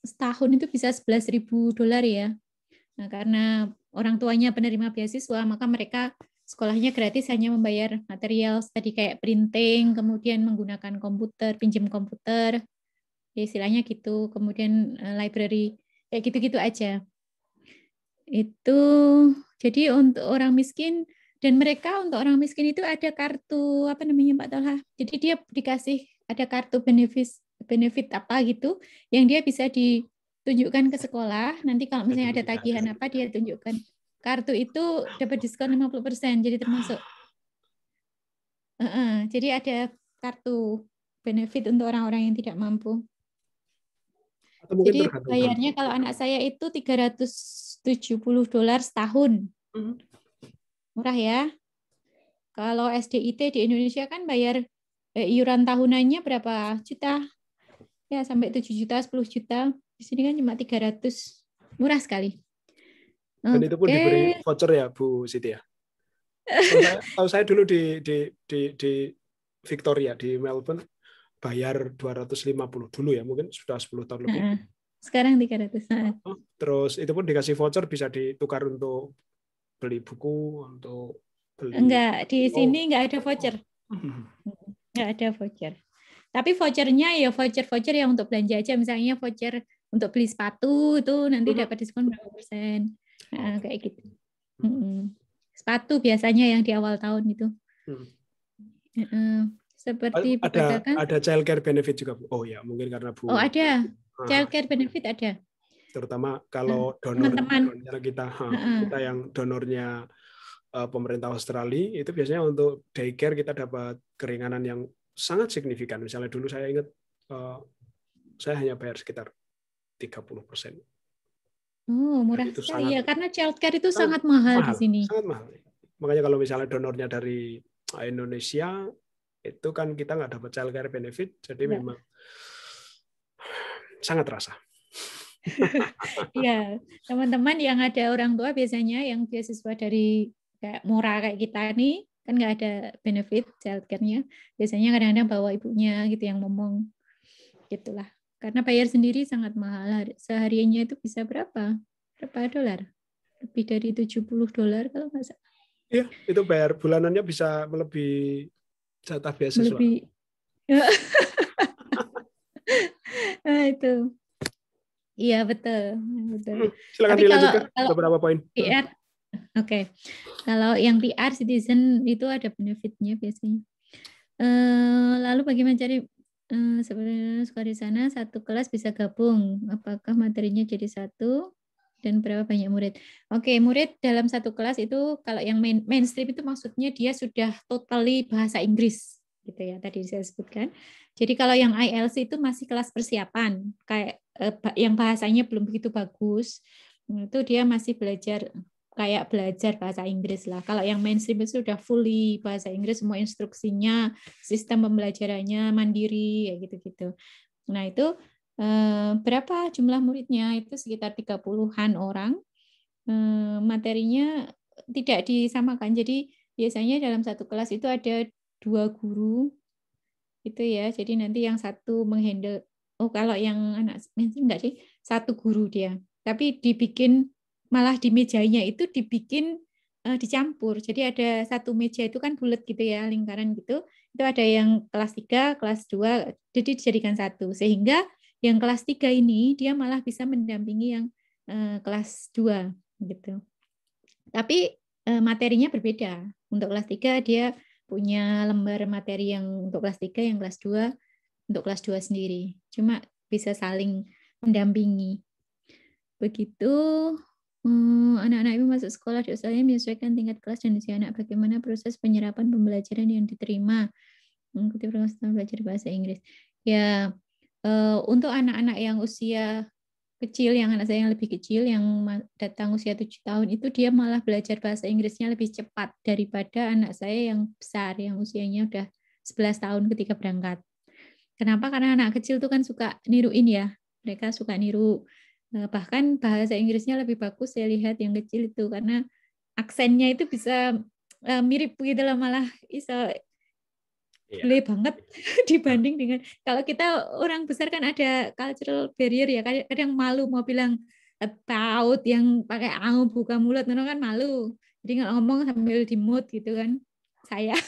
setahun itu bisa 11.000 dolar ya. Nah, karena orang tuanya penerima beasiswa, maka mereka sekolahnya gratis hanya membayar material tadi kayak printing, kemudian menggunakan komputer, pinjam komputer. Ya istilahnya gitu, kemudian eh, library kayak gitu-gitu aja. Itu jadi untuk orang miskin dan mereka untuk orang miskin itu ada kartu apa namanya Pak Tolha. Jadi dia dikasih ada kartu benefit benefit apa gitu yang dia bisa ditunjukkan ke sekolah. Nanti kalau misalnya ada tagihan apa dia tunjukkan. Kartu itu dapat diskon 50%, jadi termasuk. Uh -uh, jadi ada kartu benefit untuk orang-orang yang tidak mampu. Jadi bayarnya kalau anak saya itu 370 dolar setahun. Hmm. Murah ya. Kalau SDIT di Indonesia kan bayar eh, iuran tahunannya berapa juta? Ya sampai 7 juta, 10 juta. Di sini kan cuma 300. Murah sekali. Dan okay. itu pun diberi voucher ya Bu Siti ya. tahu saya dulu di di di di Victoria di Melbourne bayar 250 dulu ya mungkin sudah 10 tahun lebih. Sekarang 300. Ah. Terus itu pun dikasih voucher bisa ditukar untuk beli buku untuk beli. Enggak, di sini oh. enggak ada voucher. Mm-hmm. Enggak ada voucher. Tapi vouchernya ya voucher-voucher yang untuk belanja aja misalnya voucher untuk beli sepatu itu nanti mm-hmm. dapat diskon berapa persen. Nah, oh. kayak gitu. Sepatu biasanya yang di awal tahun itu. uh seperti ada, Ada child care benefit juga, Bu. Oh ya, mungkin karena Bu. Oh, ada. childcare child care benefit ada. Terutama kalau hmm, donor teman-teman kita, hmm. kita yang donornya e, pemerintah Australia itu biasanya untuk daycare kita dapat keringanan yang sangat signifikan. Misalnya dulu saya ingat uh, saya hanya bayar sekitar 30 persen. Oh, murah itu sekali sangat, ya, karena childcare itu sangat, sangat mahal, mahal di sini. Sangat mahal. Makanya kalau misalnya donornya dari Indonesia, itu kan kita nggak dapat care benefit, jadi yeah. memang sangat terasa. Iya, teman-teman yang ada orang tua biasanya yang beasiswa dari kayak murah kayak kita nih kan nggak ada benefit care nya Biasanya kadang-kadang bawa ibunya gitu yang ngomong gitulah. Karena bayar sendiri sangat mahal. Sehariannya itu bisa berapa? Berapa dolar? Lebih dari 70 dolar kalau nggak salah. Iya, itu bayar bulanannya bisa melebihi jatah beasiswa lebih nah, itu iya betul betul hmm, silakan Tapi dilanjutkan kalau, kalau beberapa poin PR oke okay. kalau yang PR citizen itu ada benefitnya biasanya eh, lalu bagaimana cari uh, sebenarnya suka di sana satu kelas bisa gabung apakah materinya jadi satu dan berapa banyak murid. Oke, murid dalam satu kelas itu kalau yang main, mainstream itu maksudnya dia sudah totally bahasa Inggris gitu ya tadi saya sebutkan. Jadi kalau yang ILC itu masih kelas persiapan kayak eh, yang bahasanya belum begitu bagus nah, itu dia masih belajar kayak belajar bahasa Inggris lah. Kalau yang mainstream itu sudah fully bahasa Inggris semua instruksinya, sistem pembelajarannya mandiri ya gitu-gitu. Nah, itu Eh, berapa jumlah muridnya itu sekitar 30-an orang. Eh, materinya tidak disamakan. Jadi biasanya dalam satu kelas itu ada dua guru itu ya. Jadi nanti yang satu menghandle oh kalau yang anak eh, enggak sih satu guru dia. Tapi dibikin malah di mejanya itu dibikin dicampur. Jadi ada satu meja itu kan bulat gitu ya, lingkaran gitu. Itu ada yang kelas 3, kelas 2, jadi dijadikan satu sehingga yang kelas 3 ini dia malah bisa mendampingi yang eh, kelas 2 gitu. Tapi eh, materinya berbeda. Untuk kelas 3 dia punya lembar materi yang untuk kelas 3, yang kelas 2 untuk kelas 2 sendiri. Cuma bisa saling mendampingi. Begitu anak hmm, anak-anak ibu masuk sekolah di menyesuaikan tingkat kelas dan usia anak. Bagaimana proses penyerapan pembelajaran yang diterima? Mengikuti proses belajar bahasa Inggris. Ya, Eh, untuk anak-anak yang usia kecil, yang anak saya yang lebih kecil, yang datang usia tujuh tahun itu dia malah belajar bahasa Inggrisnya lebih cepat daripada anak saya yang besar, yang usianya udah 11 tahun ketika berangkat. Kenapa? Karena anak kecil tuh kan suka niruin ya. Mereka suka niru. Eh, bahkan bahasa Inggrisnya lebih bagus saya lihat yang kecil itu karena aksennya itu bisa eh, mirip gitu lah malah bisa Iya. boleh yeah. banget iya. dibanding dengan kalau kita orang besar kan ada cultural barrier ya kadang, kadang malu mau bilang taut eh, yang pakai au buka mulut nono kan malu jadi nggak ngomong sambil di gitu kan saya yeah.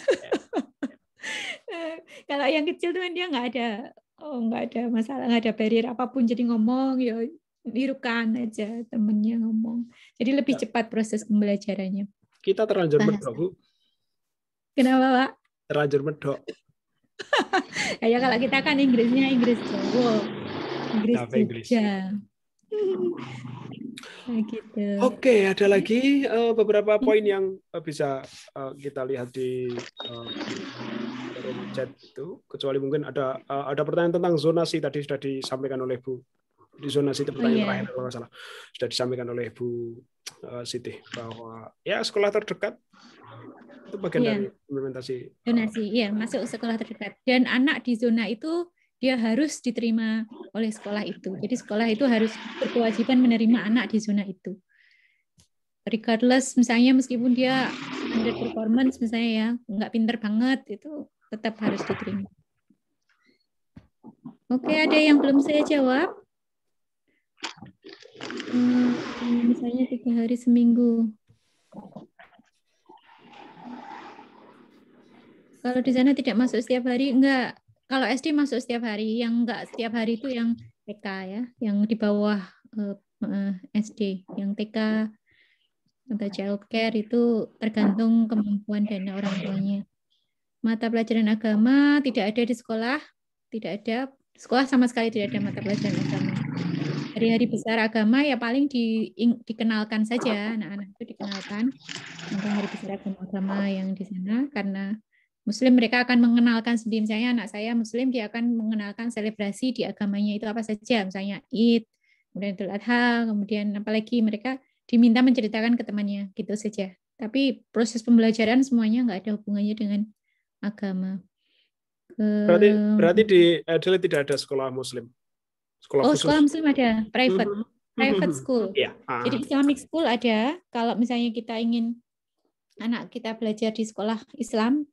Iya. kalau yang kecil tuh kan dia nggak ada oh nggak ada masalah nggak ada barrier apapun jadi ngomong ya dirukan aja temennya ngomong jadi lebih yeah. cepat proses pembelajarannya kita terlanjur nah. berdoa Kenapa, Pak? terlanjur medok kayak kalau kita kan Inggrisnya Inggris Jawa Inggris Jawa. Inggris. gitu. Oke, okay, ada lagi uh, beberapa poin yang uh, bisa uh, kita lihat di uh, chat itu. Kecuali mungkin ada uh, ada pertanyaan tentang zonasi tadi sudah disampaikan oleh Bu. Di zonasi itu pertanyaan oh, yeah. terakhir kalau nggak salah sudah disampaikan oleh Bu uh, Siti bahwa ya sekolah terdekat itu bagian yeah. dari implementasi zonasi uh, iya masuk sekolah terdekat dan anak di zona itu dia harus diterima oleh sekolah itu jadi sekolah itu harus berkewajiban menerima anak di zona itu regardless misalnya meskipun dia under performance misalnya ya nggak pinter banget itu tetap harus diterima oke ada yang belum saya jawab hmm, misalnya tiga hari seminggu Kalau di sana tidak masuk setiap hari, enggak. Kalau SD masuk setiap hari, yang enggak setiap hari itu yang TK ya, yang di bawah eh, eh, SD, yang TK atau child care itu tergantung kemampuan dana orang tuanya. Mata pelajaran agama tidak ada di sekolah, tidak ada sekolah sama sekali tidak ada mata pelajaran agama. Hari-hari besar agama ya paling di, dikenalkan saja anak-anak itu dikenalkan tentang hari besar agama, agama yang di sana karena Muslim mereka akan mengenalkan sendiri misalnya anak saya Muslim dia akan mengenalkan selebrasi di agamanya itu apa saja misalnya Id kemudian Idul Adha kemudian apalagi mereka diminta menceritakan ke temannya gitu saja tapi proses pembelajaran semuanya nggak ada hubungannya dengan agama berarti berarti di Adelaide tidak ada sekolah Muslim sekolah oh khusus. sekolah Muslim ada private mm-hmm. private mm-hmm. school yeah. uh. jadi ah. Islamic school ada kalau misalnya kita ingin anak kita belajar di sekolah Islam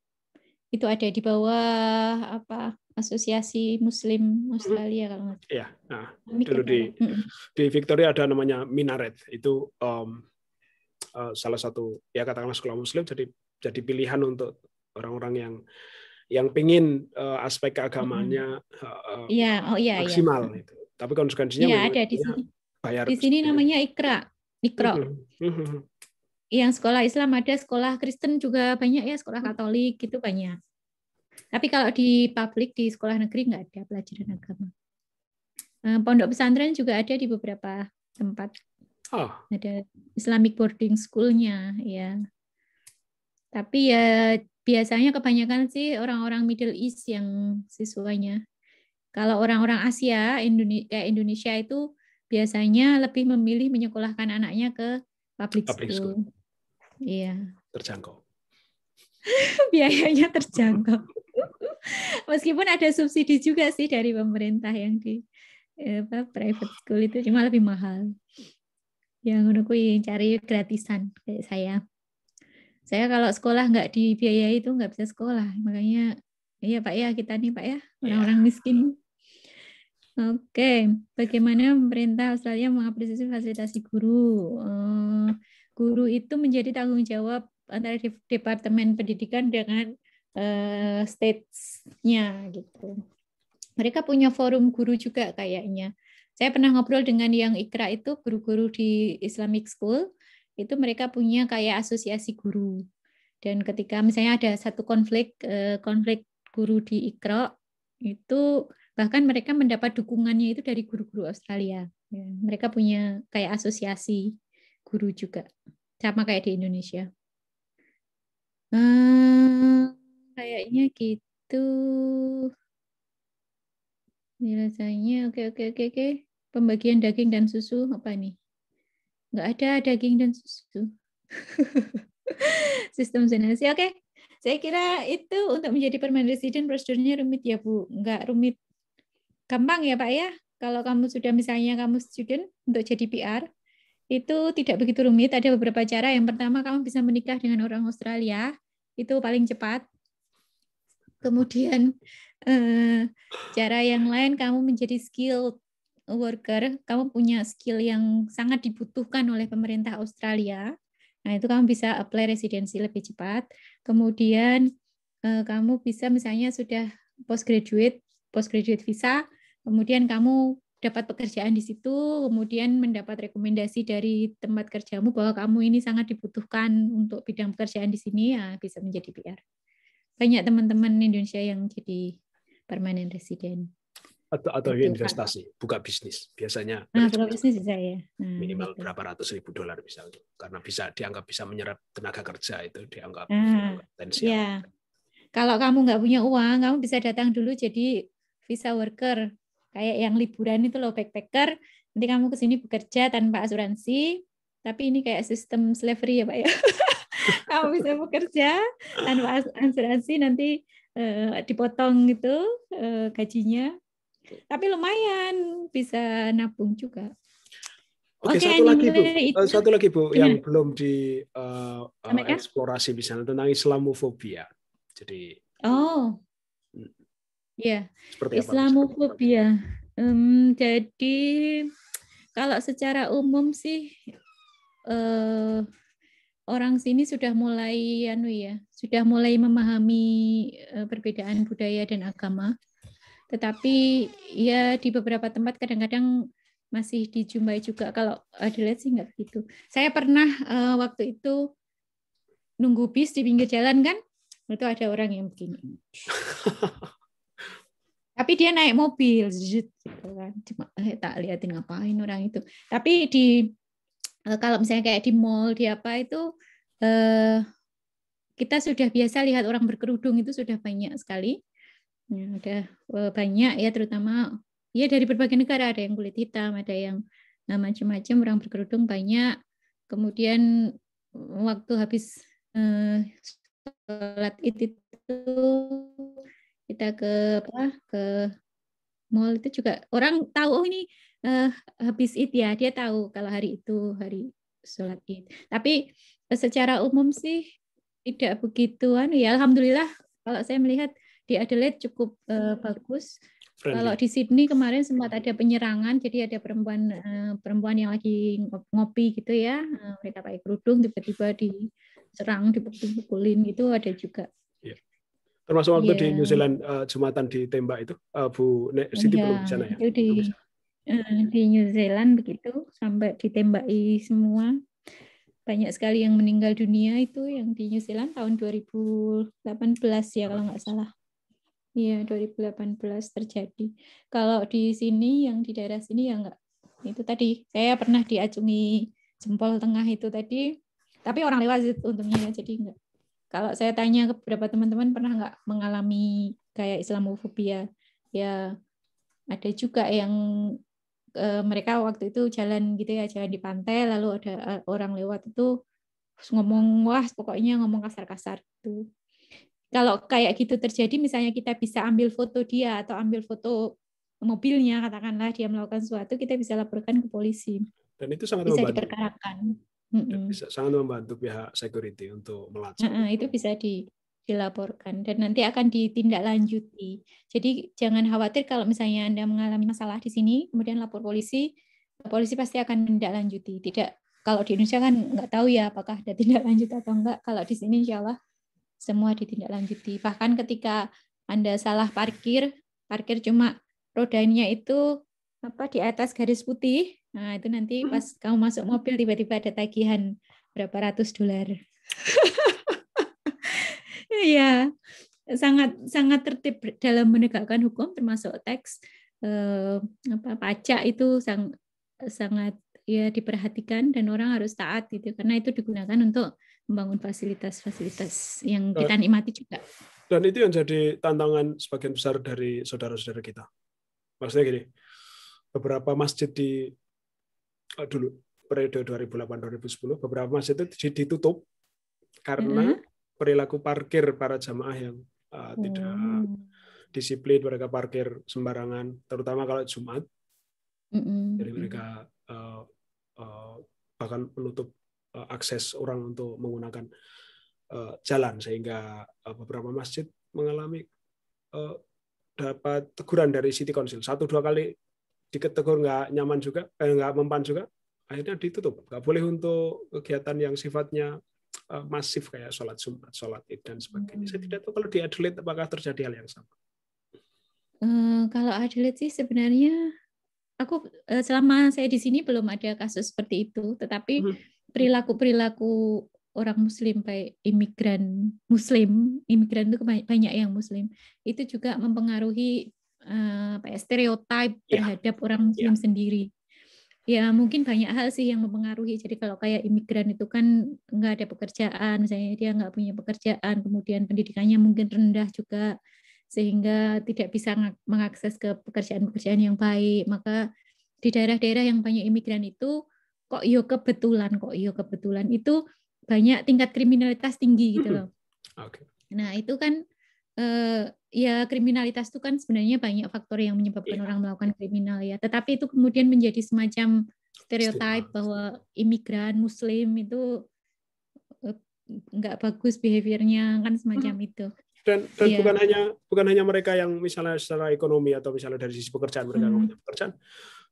itu ada di bawah apa Asosiasi Muslim Australia kalau nggak salah. Iya, nah, dulu di di Victoria ada namanya minaret itu um, uh, salah satu ya katakanlah sekolah Muslim jadi jadi pilihan untuk orang-orang yang yang pingin uh, aspek keagamannya uh, ya, oh, ya, maksimal ya. itu. Tapi konsekuensinya ya, ada di sini. Bayar di sini gitu. namanya ikra, ikra. Mm-hmm. Mm-hmm yang sekolah Islam ada, sekolah Kristen juga banyak ya, sekolah Katolik gitu banyak. Tapi kalau di publik di sekolah negeri nggak ada pelajaran agama. Eh, pondok pesantren juga ada di beberapa tempat. Oh. Ada Islamic boarding schoolnya ya. Tapi ya biasanya kebanyakan sih orang-orang Middle East yang siswanya. Kalau orang-orang Asia, Indonesia itu biasanya lebih memilih menyekolahkan anaknya ke public, public school. Iya. Terjangkau. Biayanya terjangkau. Meskipun ada subsidi juga sih dari pemerintah yang di eh, apa, private school itu cuma lebih mahal. Yang menurutku cari gratisan kayak saya. Saya kalau sekolah nggak dibiayai itu nggak bisa sekolah. Makanya iya Pak ya kita nih Pak ya iya. orang-orang miskin Oke, bagaimana pemerintah Australia mengapresiasi fasilitasi guru? Eh, guru itu menjadi tanggung jawab antara Departemen Pendidikan dengan uh, eh, nya gitu. Mereka punya forum guru juga kayaknya. Saya pernah ngobrol dengan yang Ikra itu guru-guru di Islamic School, itu mereka punya kayak asosiasi guru. Dan ketika misalnya ada satu konflik eh, konflik guru di Ikra itu bahkan mereka mendapat dukungannya itu dari guru-guru Australia ya, mereka punya kayak asosiasi guru juga sama kayak di Indonesia hmm, kayaknya gitu ini rasanya oke oke oke oke pembagian daging dan susu apa nih nggak ada daging dan susu sistem zonasi oke okay. saya kira itu untuk menjadi permanent resident prosedurnya rumit ya bu nggak rumit gampang ya Pak ya, kalau kamu sudah misalnya kamu student untuk jadi PR, itu tidak begitu rumit, ada beberapa cara. Yang pertama kamu bisa menikah dengan orang Australia, itu paling cepat. Kemudian eh, cara yang lain kamu menjadi skill worker, kamu punya skill yang sangat dibutuhkan oleh pemerintah Australia. Nah, itu kamu bisa apply residensi lebih cepat. Kemudian eh, kamu bisa misalnya sudah postgraduate postgraduate visa, kemudian kamu dapat pekerjaan di situ, kemudian mendapat rekomendasi dari tempat kerjamu bahwa kamu ini sangat dibutuhkan untuk bidang pekerjaan di sini, ya bisa menjadi PR. Banyak teman-teman Indonesia yang jadi permanent resident. Atau, atau gitu. investasi, buka bisnis. Biasanya nah, bisnis bisa ya. Nah, minimal gitu. berapa ratus ribu dolar misalnya. Karena bisa dianggap bisa menyerap tenaga kerja itu dianggap, nah, potensial. Ya. Kalau kamu nggak punya uang, kamu bisa datang dulu jadi visa worker kayak yang liburan itu loh backpacker nanti kamu ke sini bekerja tanpa asuransi tapi ini kayak sistem slavery ya pak ya kamu bisa bekerja tanpa asuransi nanti uh, dipotong gitu uh, gajinya tapi lumayan bisa nabung juga Oke, oke satu lagi Bu. Itu. Eh, satu lagi Bu Gimana? yang iya. belum di uh, eksplorasi misalnya tentang Islamofobia. Jadi Oh, Ya, Seperti Islamofobia. Um, jadi kalau secara umum sih uh, orang sini sudah mulai anu ya, sudah mulai memahami uh, perbedaan budaya dan agama. Tetapi ya di beberapa tempat kadang-kadang masih dijumpai juga kalau dilihat sih nggak begitu. Saya pernah uh, waktu itu nunggu bis di pinggir jalan kan, itu ada orang yang begini. tapi dia naik mobil gitu kan cuma eh, tak liatin ngapain orang itu tapi di eh, kalau misalnya kayak di mall di apa itu eh, kita sudah biasa lihat orang berkerudung itu sudah banyak sekali ya, udah eh, banyak ya terutama ya dari berbagai negara ada yang kulit hitam ada yang nah, macam-macam orang berkerudung banyak kemudian waktu habis eh, sholat id itu kita ke apa ke mall itu juga orang tahu oh ini uh, habis id ya dia tahu kalau hari itu hari sholat id tapi eh, secara umum sih tidak begituan ya alhamdulillah kalau saya melihat di Adelaide cukup uh, bagus Friendly. Kalau di Sydney kemarin sempat ada penyerangan, jadi ada perempuan uh, perempuan yang lagi ngopi gitu ya, uh, mereka pakai kerudung tiba-tiba diserang, dipukul-pukulin itu ada juga. Yeah termasuk waktu yeah. di iya. New Zealand uh, jumatan ditembak itu uh, Bu Nek iya, Siti yeah. belum di sana ya itu di eh, di New Zealand begitu sampai ditembaki semua banyak sekali yang meninggal dunia itu yang di New Zealand tahun 2018 ya kalau nggak salah Iya, 2018 terjadi. Kalau di sini yang di daerah sini ya nggak Itu tadi saya pernah diacungi jempol tengah itu tadi. Tapi orang lewat untungnya jadi nggak kalau saya tanya ke beberapa teman-teman pernah nggak mengalami kayak Islamofobia, ya ada juga yang e, mereka waktu itu jalan gitu ya, jalan di pantai, lalu ada eh, orang lewat itu ngomong wah pokoknya ngomong kasar-kasar itu. Kalau kayak gitu terjadi, misalnya kita bisa ambil foto dia atau ambil foto mobilnya, katakanlah dia melakukan sesuatu, kita bisa laporkan ke polisi. Dan itu sangat bisa membantu. diperkarakan Mm -mm. bisa sangat membantu pihak security untuk melacak. Mm itu bisa di, dilaporkan dan nanti akan ditindaklanjuti. Jadi jangan khawatir kalau misalnya Anda mengalami masalah di sini, kemudian lapor polisi, polisi pasti akan menindaklanjuti. Tidak, kalau di Indonesia kan nggak tahu ya apakah ada tindak lanjut atau enggak. Kalau di sini insya Allah semua ditindaklanjuti. Bahkan ketika Anda salah parkir, parkir cuma rodanya itu apa di atas garis putih, Nah, itu nanti hmm. pas kamu masuk mobil tiba-tiba ada tagihan berapa ratus dolar. Iya. sangat sangat tertib dalam menegakkan hukum termasuk teks eh, apa pajak itu sang, sangat ya diperhatikan dan orang harus taat itu karena itu digunakan untuk membangun fasilitas-fasilitas yang nah, kita nikmati juga. Dan itu yang jadi tantangan sebagian besar dari saudara-saudara kita. Maksudnya gini, beberapa masjid di Eh, dulu periode 2008-2010 beberapa masjid itu ditutup karena mm -hmm. perilaku parkir para jamaah yang uh, tidak oh. disiplin mereka parkir sembarangan terutama kalau Jumat mm -hmm. jadi mm-hmm. mereka uh, uh, bahkan menutup uh, akses orang untuk menggunakan uh, jalan sehingga uh, beberapa masjid mengalami uh, dapat teguran dari City Council satu dua kali diketegur nggak nyaman juga, eh, nggak mempan juga, akhirnya ditutup. Nggak boleh untuk kegiatan yang sifatnya eh, masif kayak sholat Jumat, sholat id dan sebagainya. Saya tidak tahu kalau di Adelaide apakah terjadi hal yang sama. Uh, kalau Adelaide sih sebenarnya aku eh, selama saya di sini belum ada kasus seperti itu, tetapi hmm. perilaku perilaku orang Muslim baik imigran Muslim, imigran itu banyak yang Muslim itu juga mempengaruhi Eh, apa ya, stereotype yeah. terhadap orang iya. Muslim yeah. sendiri. Ya mungkin banyak hal sih yang mempengaruhi. Jadi kalau kayak imigran itu kan nggak ada pekerjaan, misalnya dia nggak punya pekerjaan, kemudian pendidikannya mungkin rendah juga, sehingga tidak bisa mengakses ke pekerjaan-pekerjaan yang baik. Maka di daerah-daerah yang banyak imigran itu kok yo kebetulan, kok yo kebetulan itu banyak tingkat kriminalitas tinggi gitu hmm. loh. Okay. Nah itu kan eh, ya kriminalitas itu kan sebenarnya banyak faktor yang menyebabkan yeah. orang melakukan kriminal ya. Tetapi itu kemudian menjadi semacam stereotip bahwa imigran muslim itu eh, nggak bagus behaviornya kan semacam hmm. itu. Dan, dan yeah. bukan hanya bukan hanya mereka yang misalnya secara ekonomi atau misalnya dari sisi pekerjaan mereka hmm. pekerjaan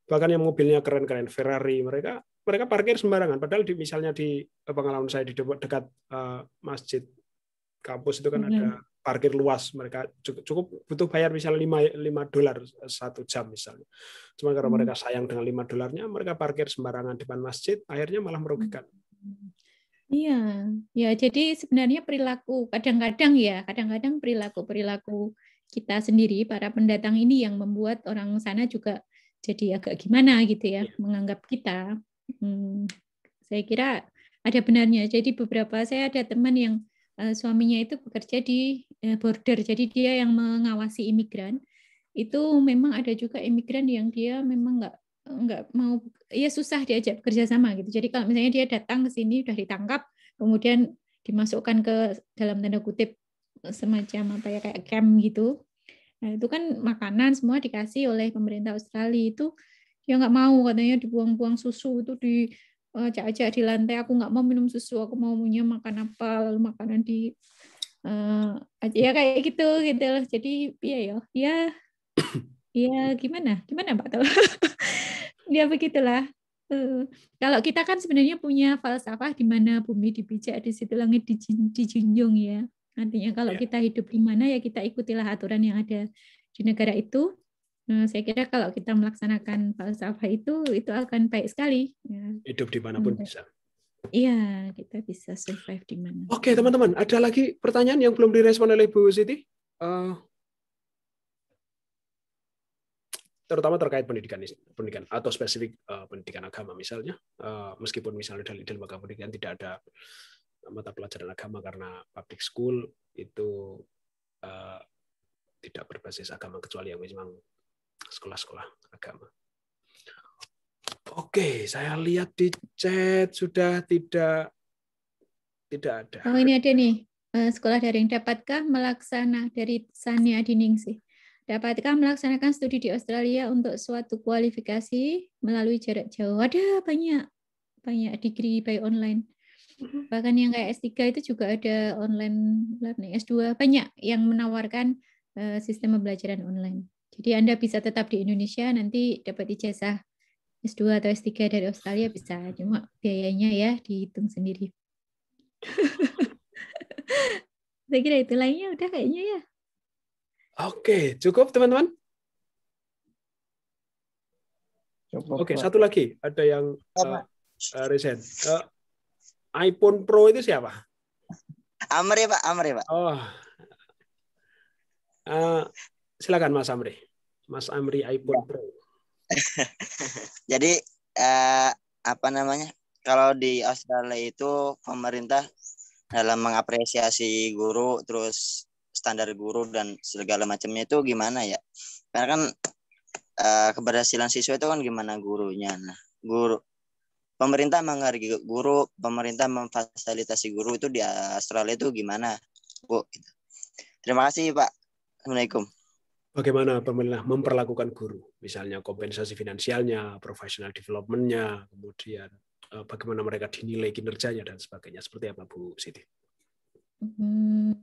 bahkan yang mobilnya keren-keren Ferrari mereka mereka parkir sembarangan padahal di misalnya di eh, pengalaman saya di dekat uh, masjid kampus itu kan hmm. ada parkir luas mereka cukup, cukup butuh bayar misalnya 5, 5 dolar satu jam misalnya. Cuma karena hmm. mereka sayang dengan 5 dolarnya, mereka parkir sembarangan depan masjid, akhirnya malah merugikan. Iya, ya jadi sebenarnya perilaku kadang-kadang ya, kadang-kadang perilaku-perilaku kita sendiri para pendatang ini yang membuat orang sana juga jadi agak gimana gitu ya, ya. menganggap kita. Hmm, saya kira ada benarnya. Jadi beberapa saya ada teman yang eh, suaminya itu bekerja di Eh, border, jadi dia yang mengawasi imigran. Itu memang ada juga imigran yang dia memang nggak nggak mau, ya susah diajak kerja sama gitu. Jadi kalau misalnya dia datang ke sini udah ditangkap, kemudian dimasukkan ke dalam tanda kutip semacam apa ya kayak camp gitu. Nah itu kan makanan semua dikasih oleh pemerintah Australia itu ya nggak mau katanya dibuang-buang susu itu di eh, ajak di lantai aku nggak mau minum susu aku mau punya makan apa lalu makanan di uh, ya kayak gitu gitu loh jadi iya ya ya ya gimana gimana mbak tuh ya begitulah uh, kalau kita kan sebenarnya punya falsafah di mana bumi dipijak di situ langit dijunjung ya artinya kalau ya. kita hidup di mana ya kita ikutilah aturan yang ada di negara itu Nah, saya kira kalau kita melaksanakan falsafah itu, itu akan baik sekali. Ya. Hidup dimanapun bisa. Iya, kita bisa survive di mana. Oke, okay, teman-teman, ada lagi pertanyaan yang belum direspon oleh Bu Siti? Uh, terutama terkait pendidikan pendidikan atau spesifik uh, pendidikan agama misalnya uh, meskipun misalnya dalam lembaga pendidikan tidak ada mata pelajaran agama karena public school itu uh, tidak berbasis agama kecuali yang memang sekolah-sekolah agama Oke, saya lihat di chat sudah tidak tidak ada. Oh ini ada nih eh, sekolah daring. Dapatkah melaksana dari Sania sih Dapatkah melaksanakan studi di Australia untuk suatu kualifikasi melalui jarak jauh? Ada banyak banyak degree by online. Bahkan yang kayak S3 itu juga ada online learning S2 banyak yang menawarkan eh, sistem pembelajaran online. Jadi Anda bisa tetap di Indonesia nanti dapat ijazah S2 atau S3 dari Australia bisa, cuma biayanya ya dihitung sendiri. Saya kira itu lainnya udah kayaknya ya. Oke, cukup teman-teman? Oke, satu lagi. Ada yang uh, eh, uh, eh, resen. Uh, eh, iPhone Pro itu siapa? Amri, Pak. Amri, Pak. Oh. Uh, silakan Mas Amri. Mas Amri iPhone ya. Pro. Jadi eh, apa namanya? Kalau di Australia itu pemerintah dalam mengapresiasi guru terus standar guru dan segala macamnya itu gimana ya? Karena kan eh, keberhasilan siswa itu kan gimana gurunya. Nah, guru pemerintah menghargai guru, pemerintah memfasilitasi guru itu di Australia itu gimana, Bu? Gitu. Terima kasih, Pak. Assalamualaikum bagaimana pemerintah memperlakukan guru, misalnya kompensasi finansialnya, professional development-nya, kemudian eh, bagaimana mereka dinilai kinerjanya dan sebagainya. Seperti apa Bu Siti? Hmm.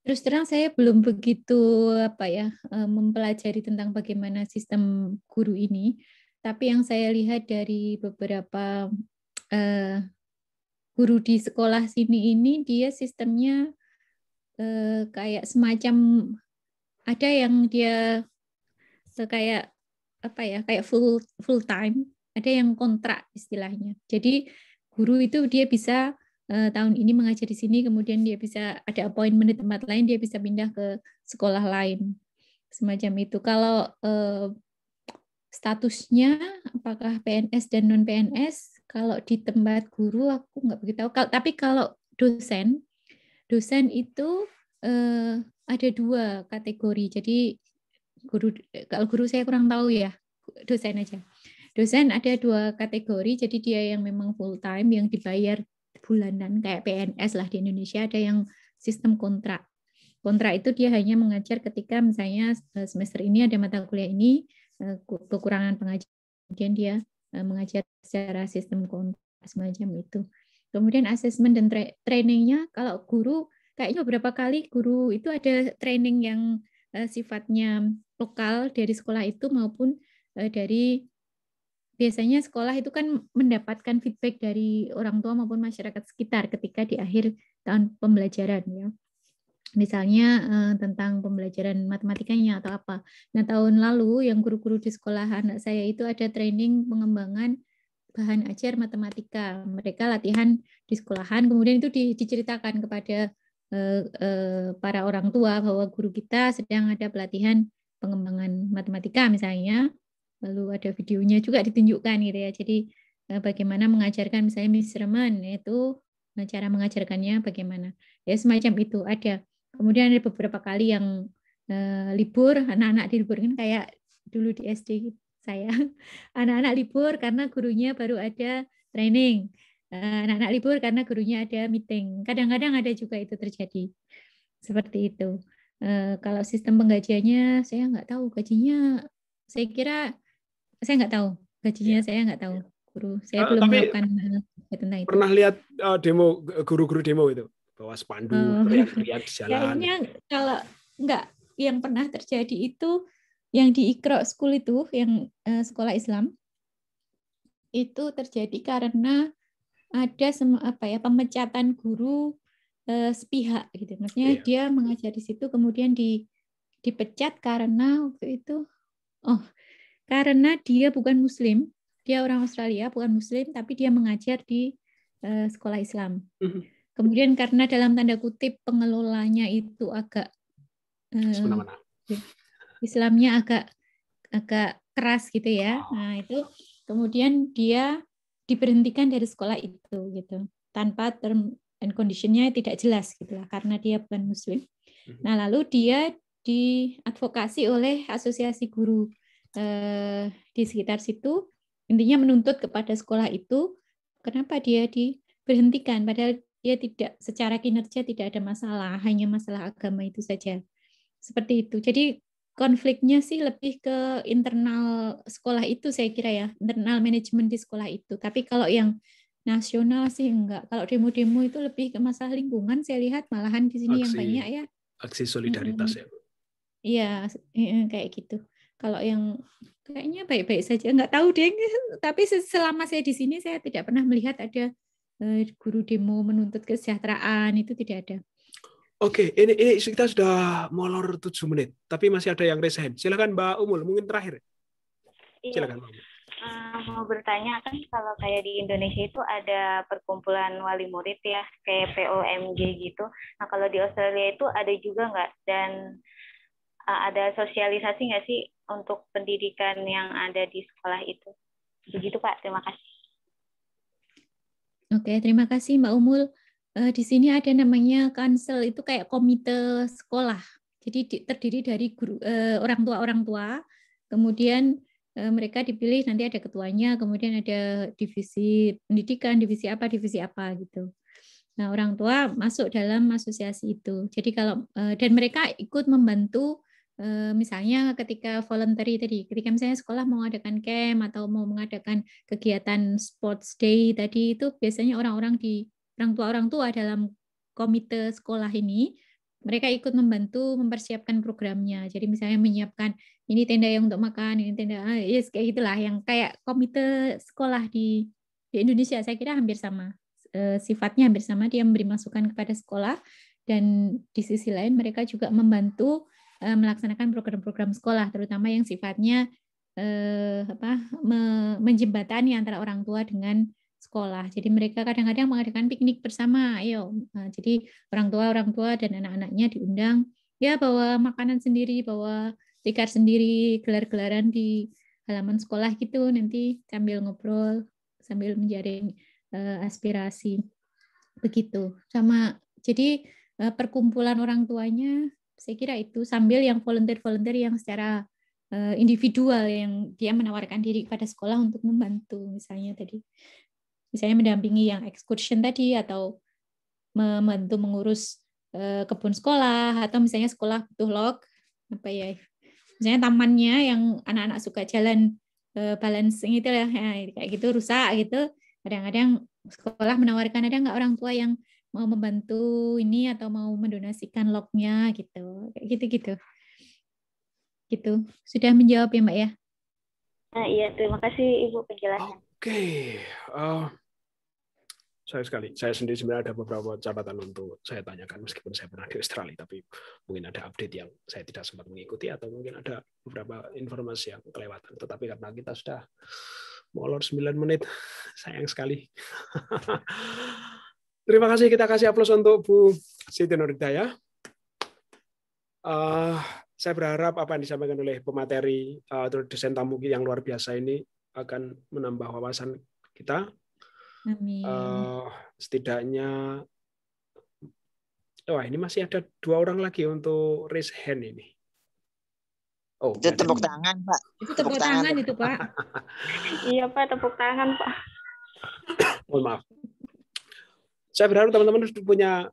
Terus terang saya belum begitu apa ya eh, mempelajari tentang bagaimana sistem guru ini, tapi yang saya lihat dari beberapa uh, guru di sekolah sini ini dia sistemnya Eh, kayak semacam ada yang dia kayak apa ya kayak full full time ada yang kontrak istilahnya jadi guru itu dia bisa eh, tahun ini mengajar di sini kemudian dia bisa ada appointment di tempat lain dia bisa pindah ke sekolah lain semacam itu kalau eh, statusnya apakah PNS dan non PNS kalau di tempat guru aku nggak begitu tahu tapi kalau dosen dosen itu eh, ada dua kategori. Jadi guru kalau guru saya kurang tahu ya, dosen aja. Dosen ada dua kategori. Jadi dia yang memang full time yang dibayar bulanan kayak PNS lah di Indonesia ada yang sistem kontrak. Kontrak itu dia hanya mengajar ketika misalnya eh, semester ini ada mata kuliah ini eh, kekurangan pengajar kemudian dia eh, mengajar secara sistem kontrak semacam itu. Kemudian asesmen dan tra trainingnya, kalau guru kayaknya beberapa kali guru itu ada training yang uh, sifatnya lokal dari sekolah itu maupun uh, dari biasanya sekolah itu kan mendapatkan feedback dari orang tua maupun masyarakat sekitar ketika di akhir tahun pembelajaran ya misalnya eh, tentang pembelajaran matematikanya atau apa. Nah tahun lalu yang guru-guru di sekolah anak saya itu ada training pengembangan bahan ajar matematika. Mereka latihan di sekolahan, kemudian itu di, diceritakan kepada uh, uh, para orang tua bahwa guru kita sedang ada pelatihan pengembangan matematika misalnya. Lalu ada videonya juga ditunjukkan gitu ya. Jadi uh, bagaimana mengajarkan misalnya misreman itu nah, cara mengajarkannya bagaimana. Ya semacam itu ada. Kemudian ada beberapa kali yang libur, anak-anak diliburkan kayak dulu di SD gitu saya. Anak-anak libur karena gurunya baru ada training. Eh, anak-anak libur karena gurunya ada meeting. Kadang-kadang ada juga itu terjadi. Seperti itu. Eh, kalau sistem penggajiannya, saya nggak tahu. Gajinya, saya kira, saya nggak tahu. Gajinya ya. saya nggak tahu. Iya. Guru, saya uh, belum tapi melakukan tentang itu. Pernah lihat demo guru-guru demo itu? Bawa spandu, uh, teriak-teriak di jalan. Kayaknya kalau nggak yang pernah terjadi itu yang di Ikro School itu, yang uh, sekolah Islam, itu terjadi karena ada sem apa ya pemecatan guru uh, sepihak gitu. Maksudnya yeah. dia mengajar di situ kemudian di dipecat karena waktu itu oh karena dia bukan muslim, dia orang Australia bukan muslim tapi dia mengajar di uh, sekolah Islam. Mm -hmm. Kemudian karena dalam tanda kutip pengelolanya itu agak uh, Islamnya agak agak keras gitu ya. Nah, itu kemudian dia diberhentikan dari sekolah itu gitu. Tanpa term and conditionnya tidak jelas gitu lah karena dia bukan muslim. Hmm. Nah, lalu dia diadvokasi oleh asosiasi guru eh, di sekitar situ intinya menuntut kepada sekolah itu kenapa dia diberhentikan padahal dia tidak secara kinerja tidak ada masalah hanya masalah agama itu saja seperti itu jadi konfliknya sih lebih ke internal sekolah itu saya kira ya internal manajemen di sekolah itu tapi kalau yang nasional sih enggak kalau demo-demo itu lebih ke masalah lingkungan saya lihat malahan di sini aksi, yang banyak ya aksi solidaritas hmm. ya iya kayak gitu kalau yang kayaknya baik-baik saja enggak tahu deh tapi selama saya di sini saya tidak pernah melihat ada eh, guru demo menuntut kesejahteraan itu tidak ada Oke, ini ini kita sudah molor 7 menit, tapi masih ada yang resen. Silakan Mbak Umul, mungkin terakhir. Iya. Silakan. Iya. Mbak uh, mau bertanya kan kalau kayak di Indonesia itu ada perkumpulan wali murid ya, kayak POMG gitu. Nah kalau di Australia itu ada juga nggak dan uh, ada sosialisasi nggak sih untuk pendidikan yang ada di sekolah itu? Begitu Pak, terima kasih. Oke, terima kasih Mbak Umul uh, di sini ada namanya kansel itu kayak komite sekolah. Jadi di, terdiri dari guru, uh, orang tua orang tua, kemudian uh, mereka dipilih nanti ada ketuanya, kemudian ada divisi pendidikan, divisi apa, divisi apa gitu. Nah orang tua masuk dalam asosiasi itu. Jadi kalau uh, dan mereka ikut membantu misalnya ketika voluntary tadi, ketika misalnya sekolah mau mengadakan camp atau mau mengadakan kegiatan sports day tadi itu biasanya orang-orang di orang tua-orang tua dalam komite sekolah ini mereka ikut membantu mempersiapkan programnya. Jadi misalnya menyiapkan ini tenda yang untuk makan, ini tenda ah, yes kayak itulah yang kayak komite sekolah di di Indonesia saya kira hampir sama. Eh, sifatnya hampir sama dia memberi masukan kepada sekolah dan di sisi lain mereka juga membantu eh, melaksanakan program-program sekolah terutama yang sifatnya eh, apa menjembatani antara orang tua dengan sekolah. Jadi mereka kadang-kadang mengadakan piknik bersama. Ayo, eh, jadi orang tua orang tua dan anak-anaknya diundang. Ya bawa makanan sendiri, bawa tikar sendiri, gelar-gelaran di halaman sekolah gitu. Nanti sambil ngobrol, sambil menjaring uh, aspirasi begitu. Sama jadi uh, perkumpulan orang tuanya, saya kira itu sambil yang volunteer-volunteer yang secara individual yang dia menawarkan diri kepada sekolah untuk membantu misalnya tadi misalnya mendampingi yang excursion tadi atau membantu mengurus eh, kebun sekolah atau misalnya sekolah butuh log apa ya misalnya tamannya yang anak-anak suka jalan eh, balancing itu lah ya, nah, kayak gitu rusak gitu kadang-kadang sekolah menawarkan ada nggak orang tua yang mau membantu ini atau mau mendonasikan lognya gitu kayak gitu gitu gitu sudah menjawab ya mbak ya nah, iya terima kasih ibu penjelasan oke okay. uh, eh, saya sekali. Saya sendiri sebenarnya ada beberapa catatan untuk saya tanyakan meskipun saya pernah di Australia, tapi mungkin ada update yang saya tidak sempat mengikuti atau mungkin ada beberapa informasi yang kelewatan. Tetapi karena kita sudah molor 9 menit, sayang sekali. Terima kasih kita kasih aplaus untuk Bu Siti ya Uh, saya berharap apa yang disampaikan oleh pemateri atau uh, dosen tamu yang luar biasa ini akan menambah wawasan kita Uh, setidaknya wah ini masih ada dua orang lagi untuk raise hand ini. Oh, itu tepuk tangan, Pak. Itu tepuk, tepuk tangan, tangan itu, Pak. iya, Pak, tepuk tangan, Pak. Mohon maaf. Saya berharap teman-teman punya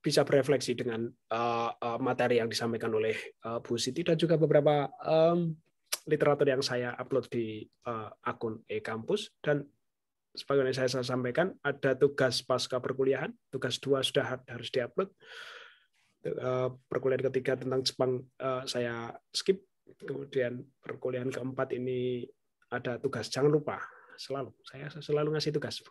bisa berefleksi dengan uh, uh, materi yang disampaikan oleh uh, Bu Siti dan juga beberapa um, literatur yang saya upload di uh, akun e-kampus dan sebagaimana saya sampaikan, ada tugas pasca perkuliahan, tugas dua sudah harus diupload. Eh, perkuliahan ketiga tentang Jepang eh, saya skip, kemudian perkuliahan keempat ini ada tugas. Jangan lupa selalu saya selalu ngasih tugas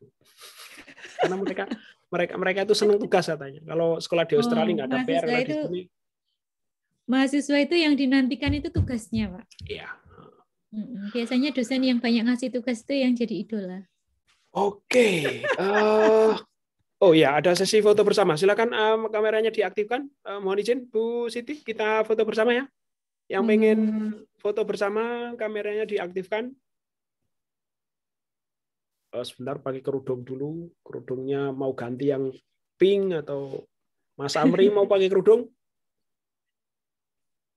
karena mereka mereka mereka itu senang tugas katanya kalau sekolah di oh, Australia nggak ada PR itu, di mahasiswa itu yang dinantikan itu tugasnya pak iya biasanya dosen yang banyak ngasih tugas itu yang jadi idola Oke. Okay. Uh, eh, oh ya, ada sesi foto bersama. Silakan um, kameranya diaktifkan. Uh, mohon izin Bu Siti, kita foto bersama ya. Yang hmm. pengen foto bersama, kameranya diaktifkan. Uh, sebentar, pakai kerudung dulu. Kerudungnya mau ganti yang pink atau Mas Amri mau pakai kerudung?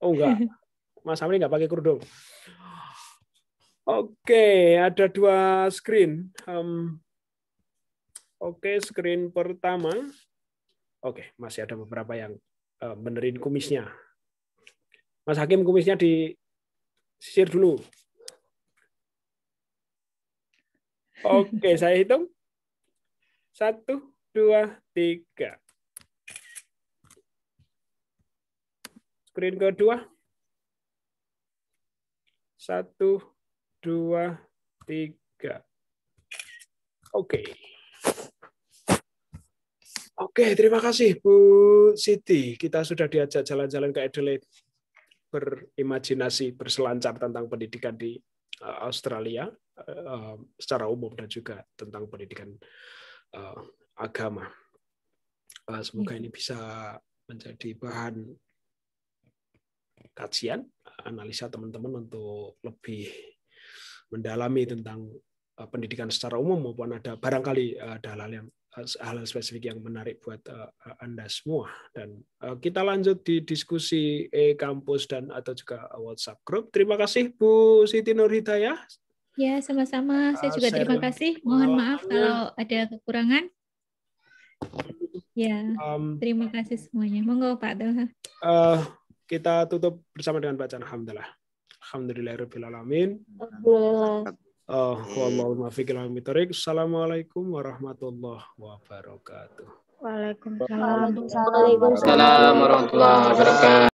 Oh enggak. Mas Amri enggak pakai kerudung. Oke, ada dua screen. Um, Oke, okay, screen pertama. Oke, okay, masih ada beberapa yang uh, benerin kumisnya. Mas Hakim kumisnya di sisir dulu. Oke, okay, saya hitung. Satu, dua, tiga. Screen kedua. Satu, dua, tiga. Oke. Okay. Oke, okay, terima kasih Bu Siti. Kita sudah diajak jalan-jalan ke Adelaide berimajinasi, berselancar tentang pendidikan di eh, Australia eh, secara umum dan juga tentang pendidikan eh, agama. Semoga iya. ini bisa menjadi bahan kajian, analisa teman-teman untuk lebih mendalami tentang eh, pendidikan secara umum maupun ada barangkali eh, ada hal-hal yang eh, hal-hal spesifik yang menarik buat Anda semua. Dan kita lanjut di diskusi e-kampus dan atau juga WhatsApp group. Terima kasih Bu Siti Nurhita ya Ya, sama-sama. Saya ah, juga terima kasih. Mohon maaf kalau ada kekurangan. Ya, terima kasih semuanya. Monggo Pak Doha. kita tutup bersama dengan bacaan Alhamdulillah. Alhamdulillahirrahmanirrahim. Alhamdulillah. Oh, Assalamualaikum warahmatullahi wabarakatuh. Waalaikumsalam warahmatullahi wabarakatuh.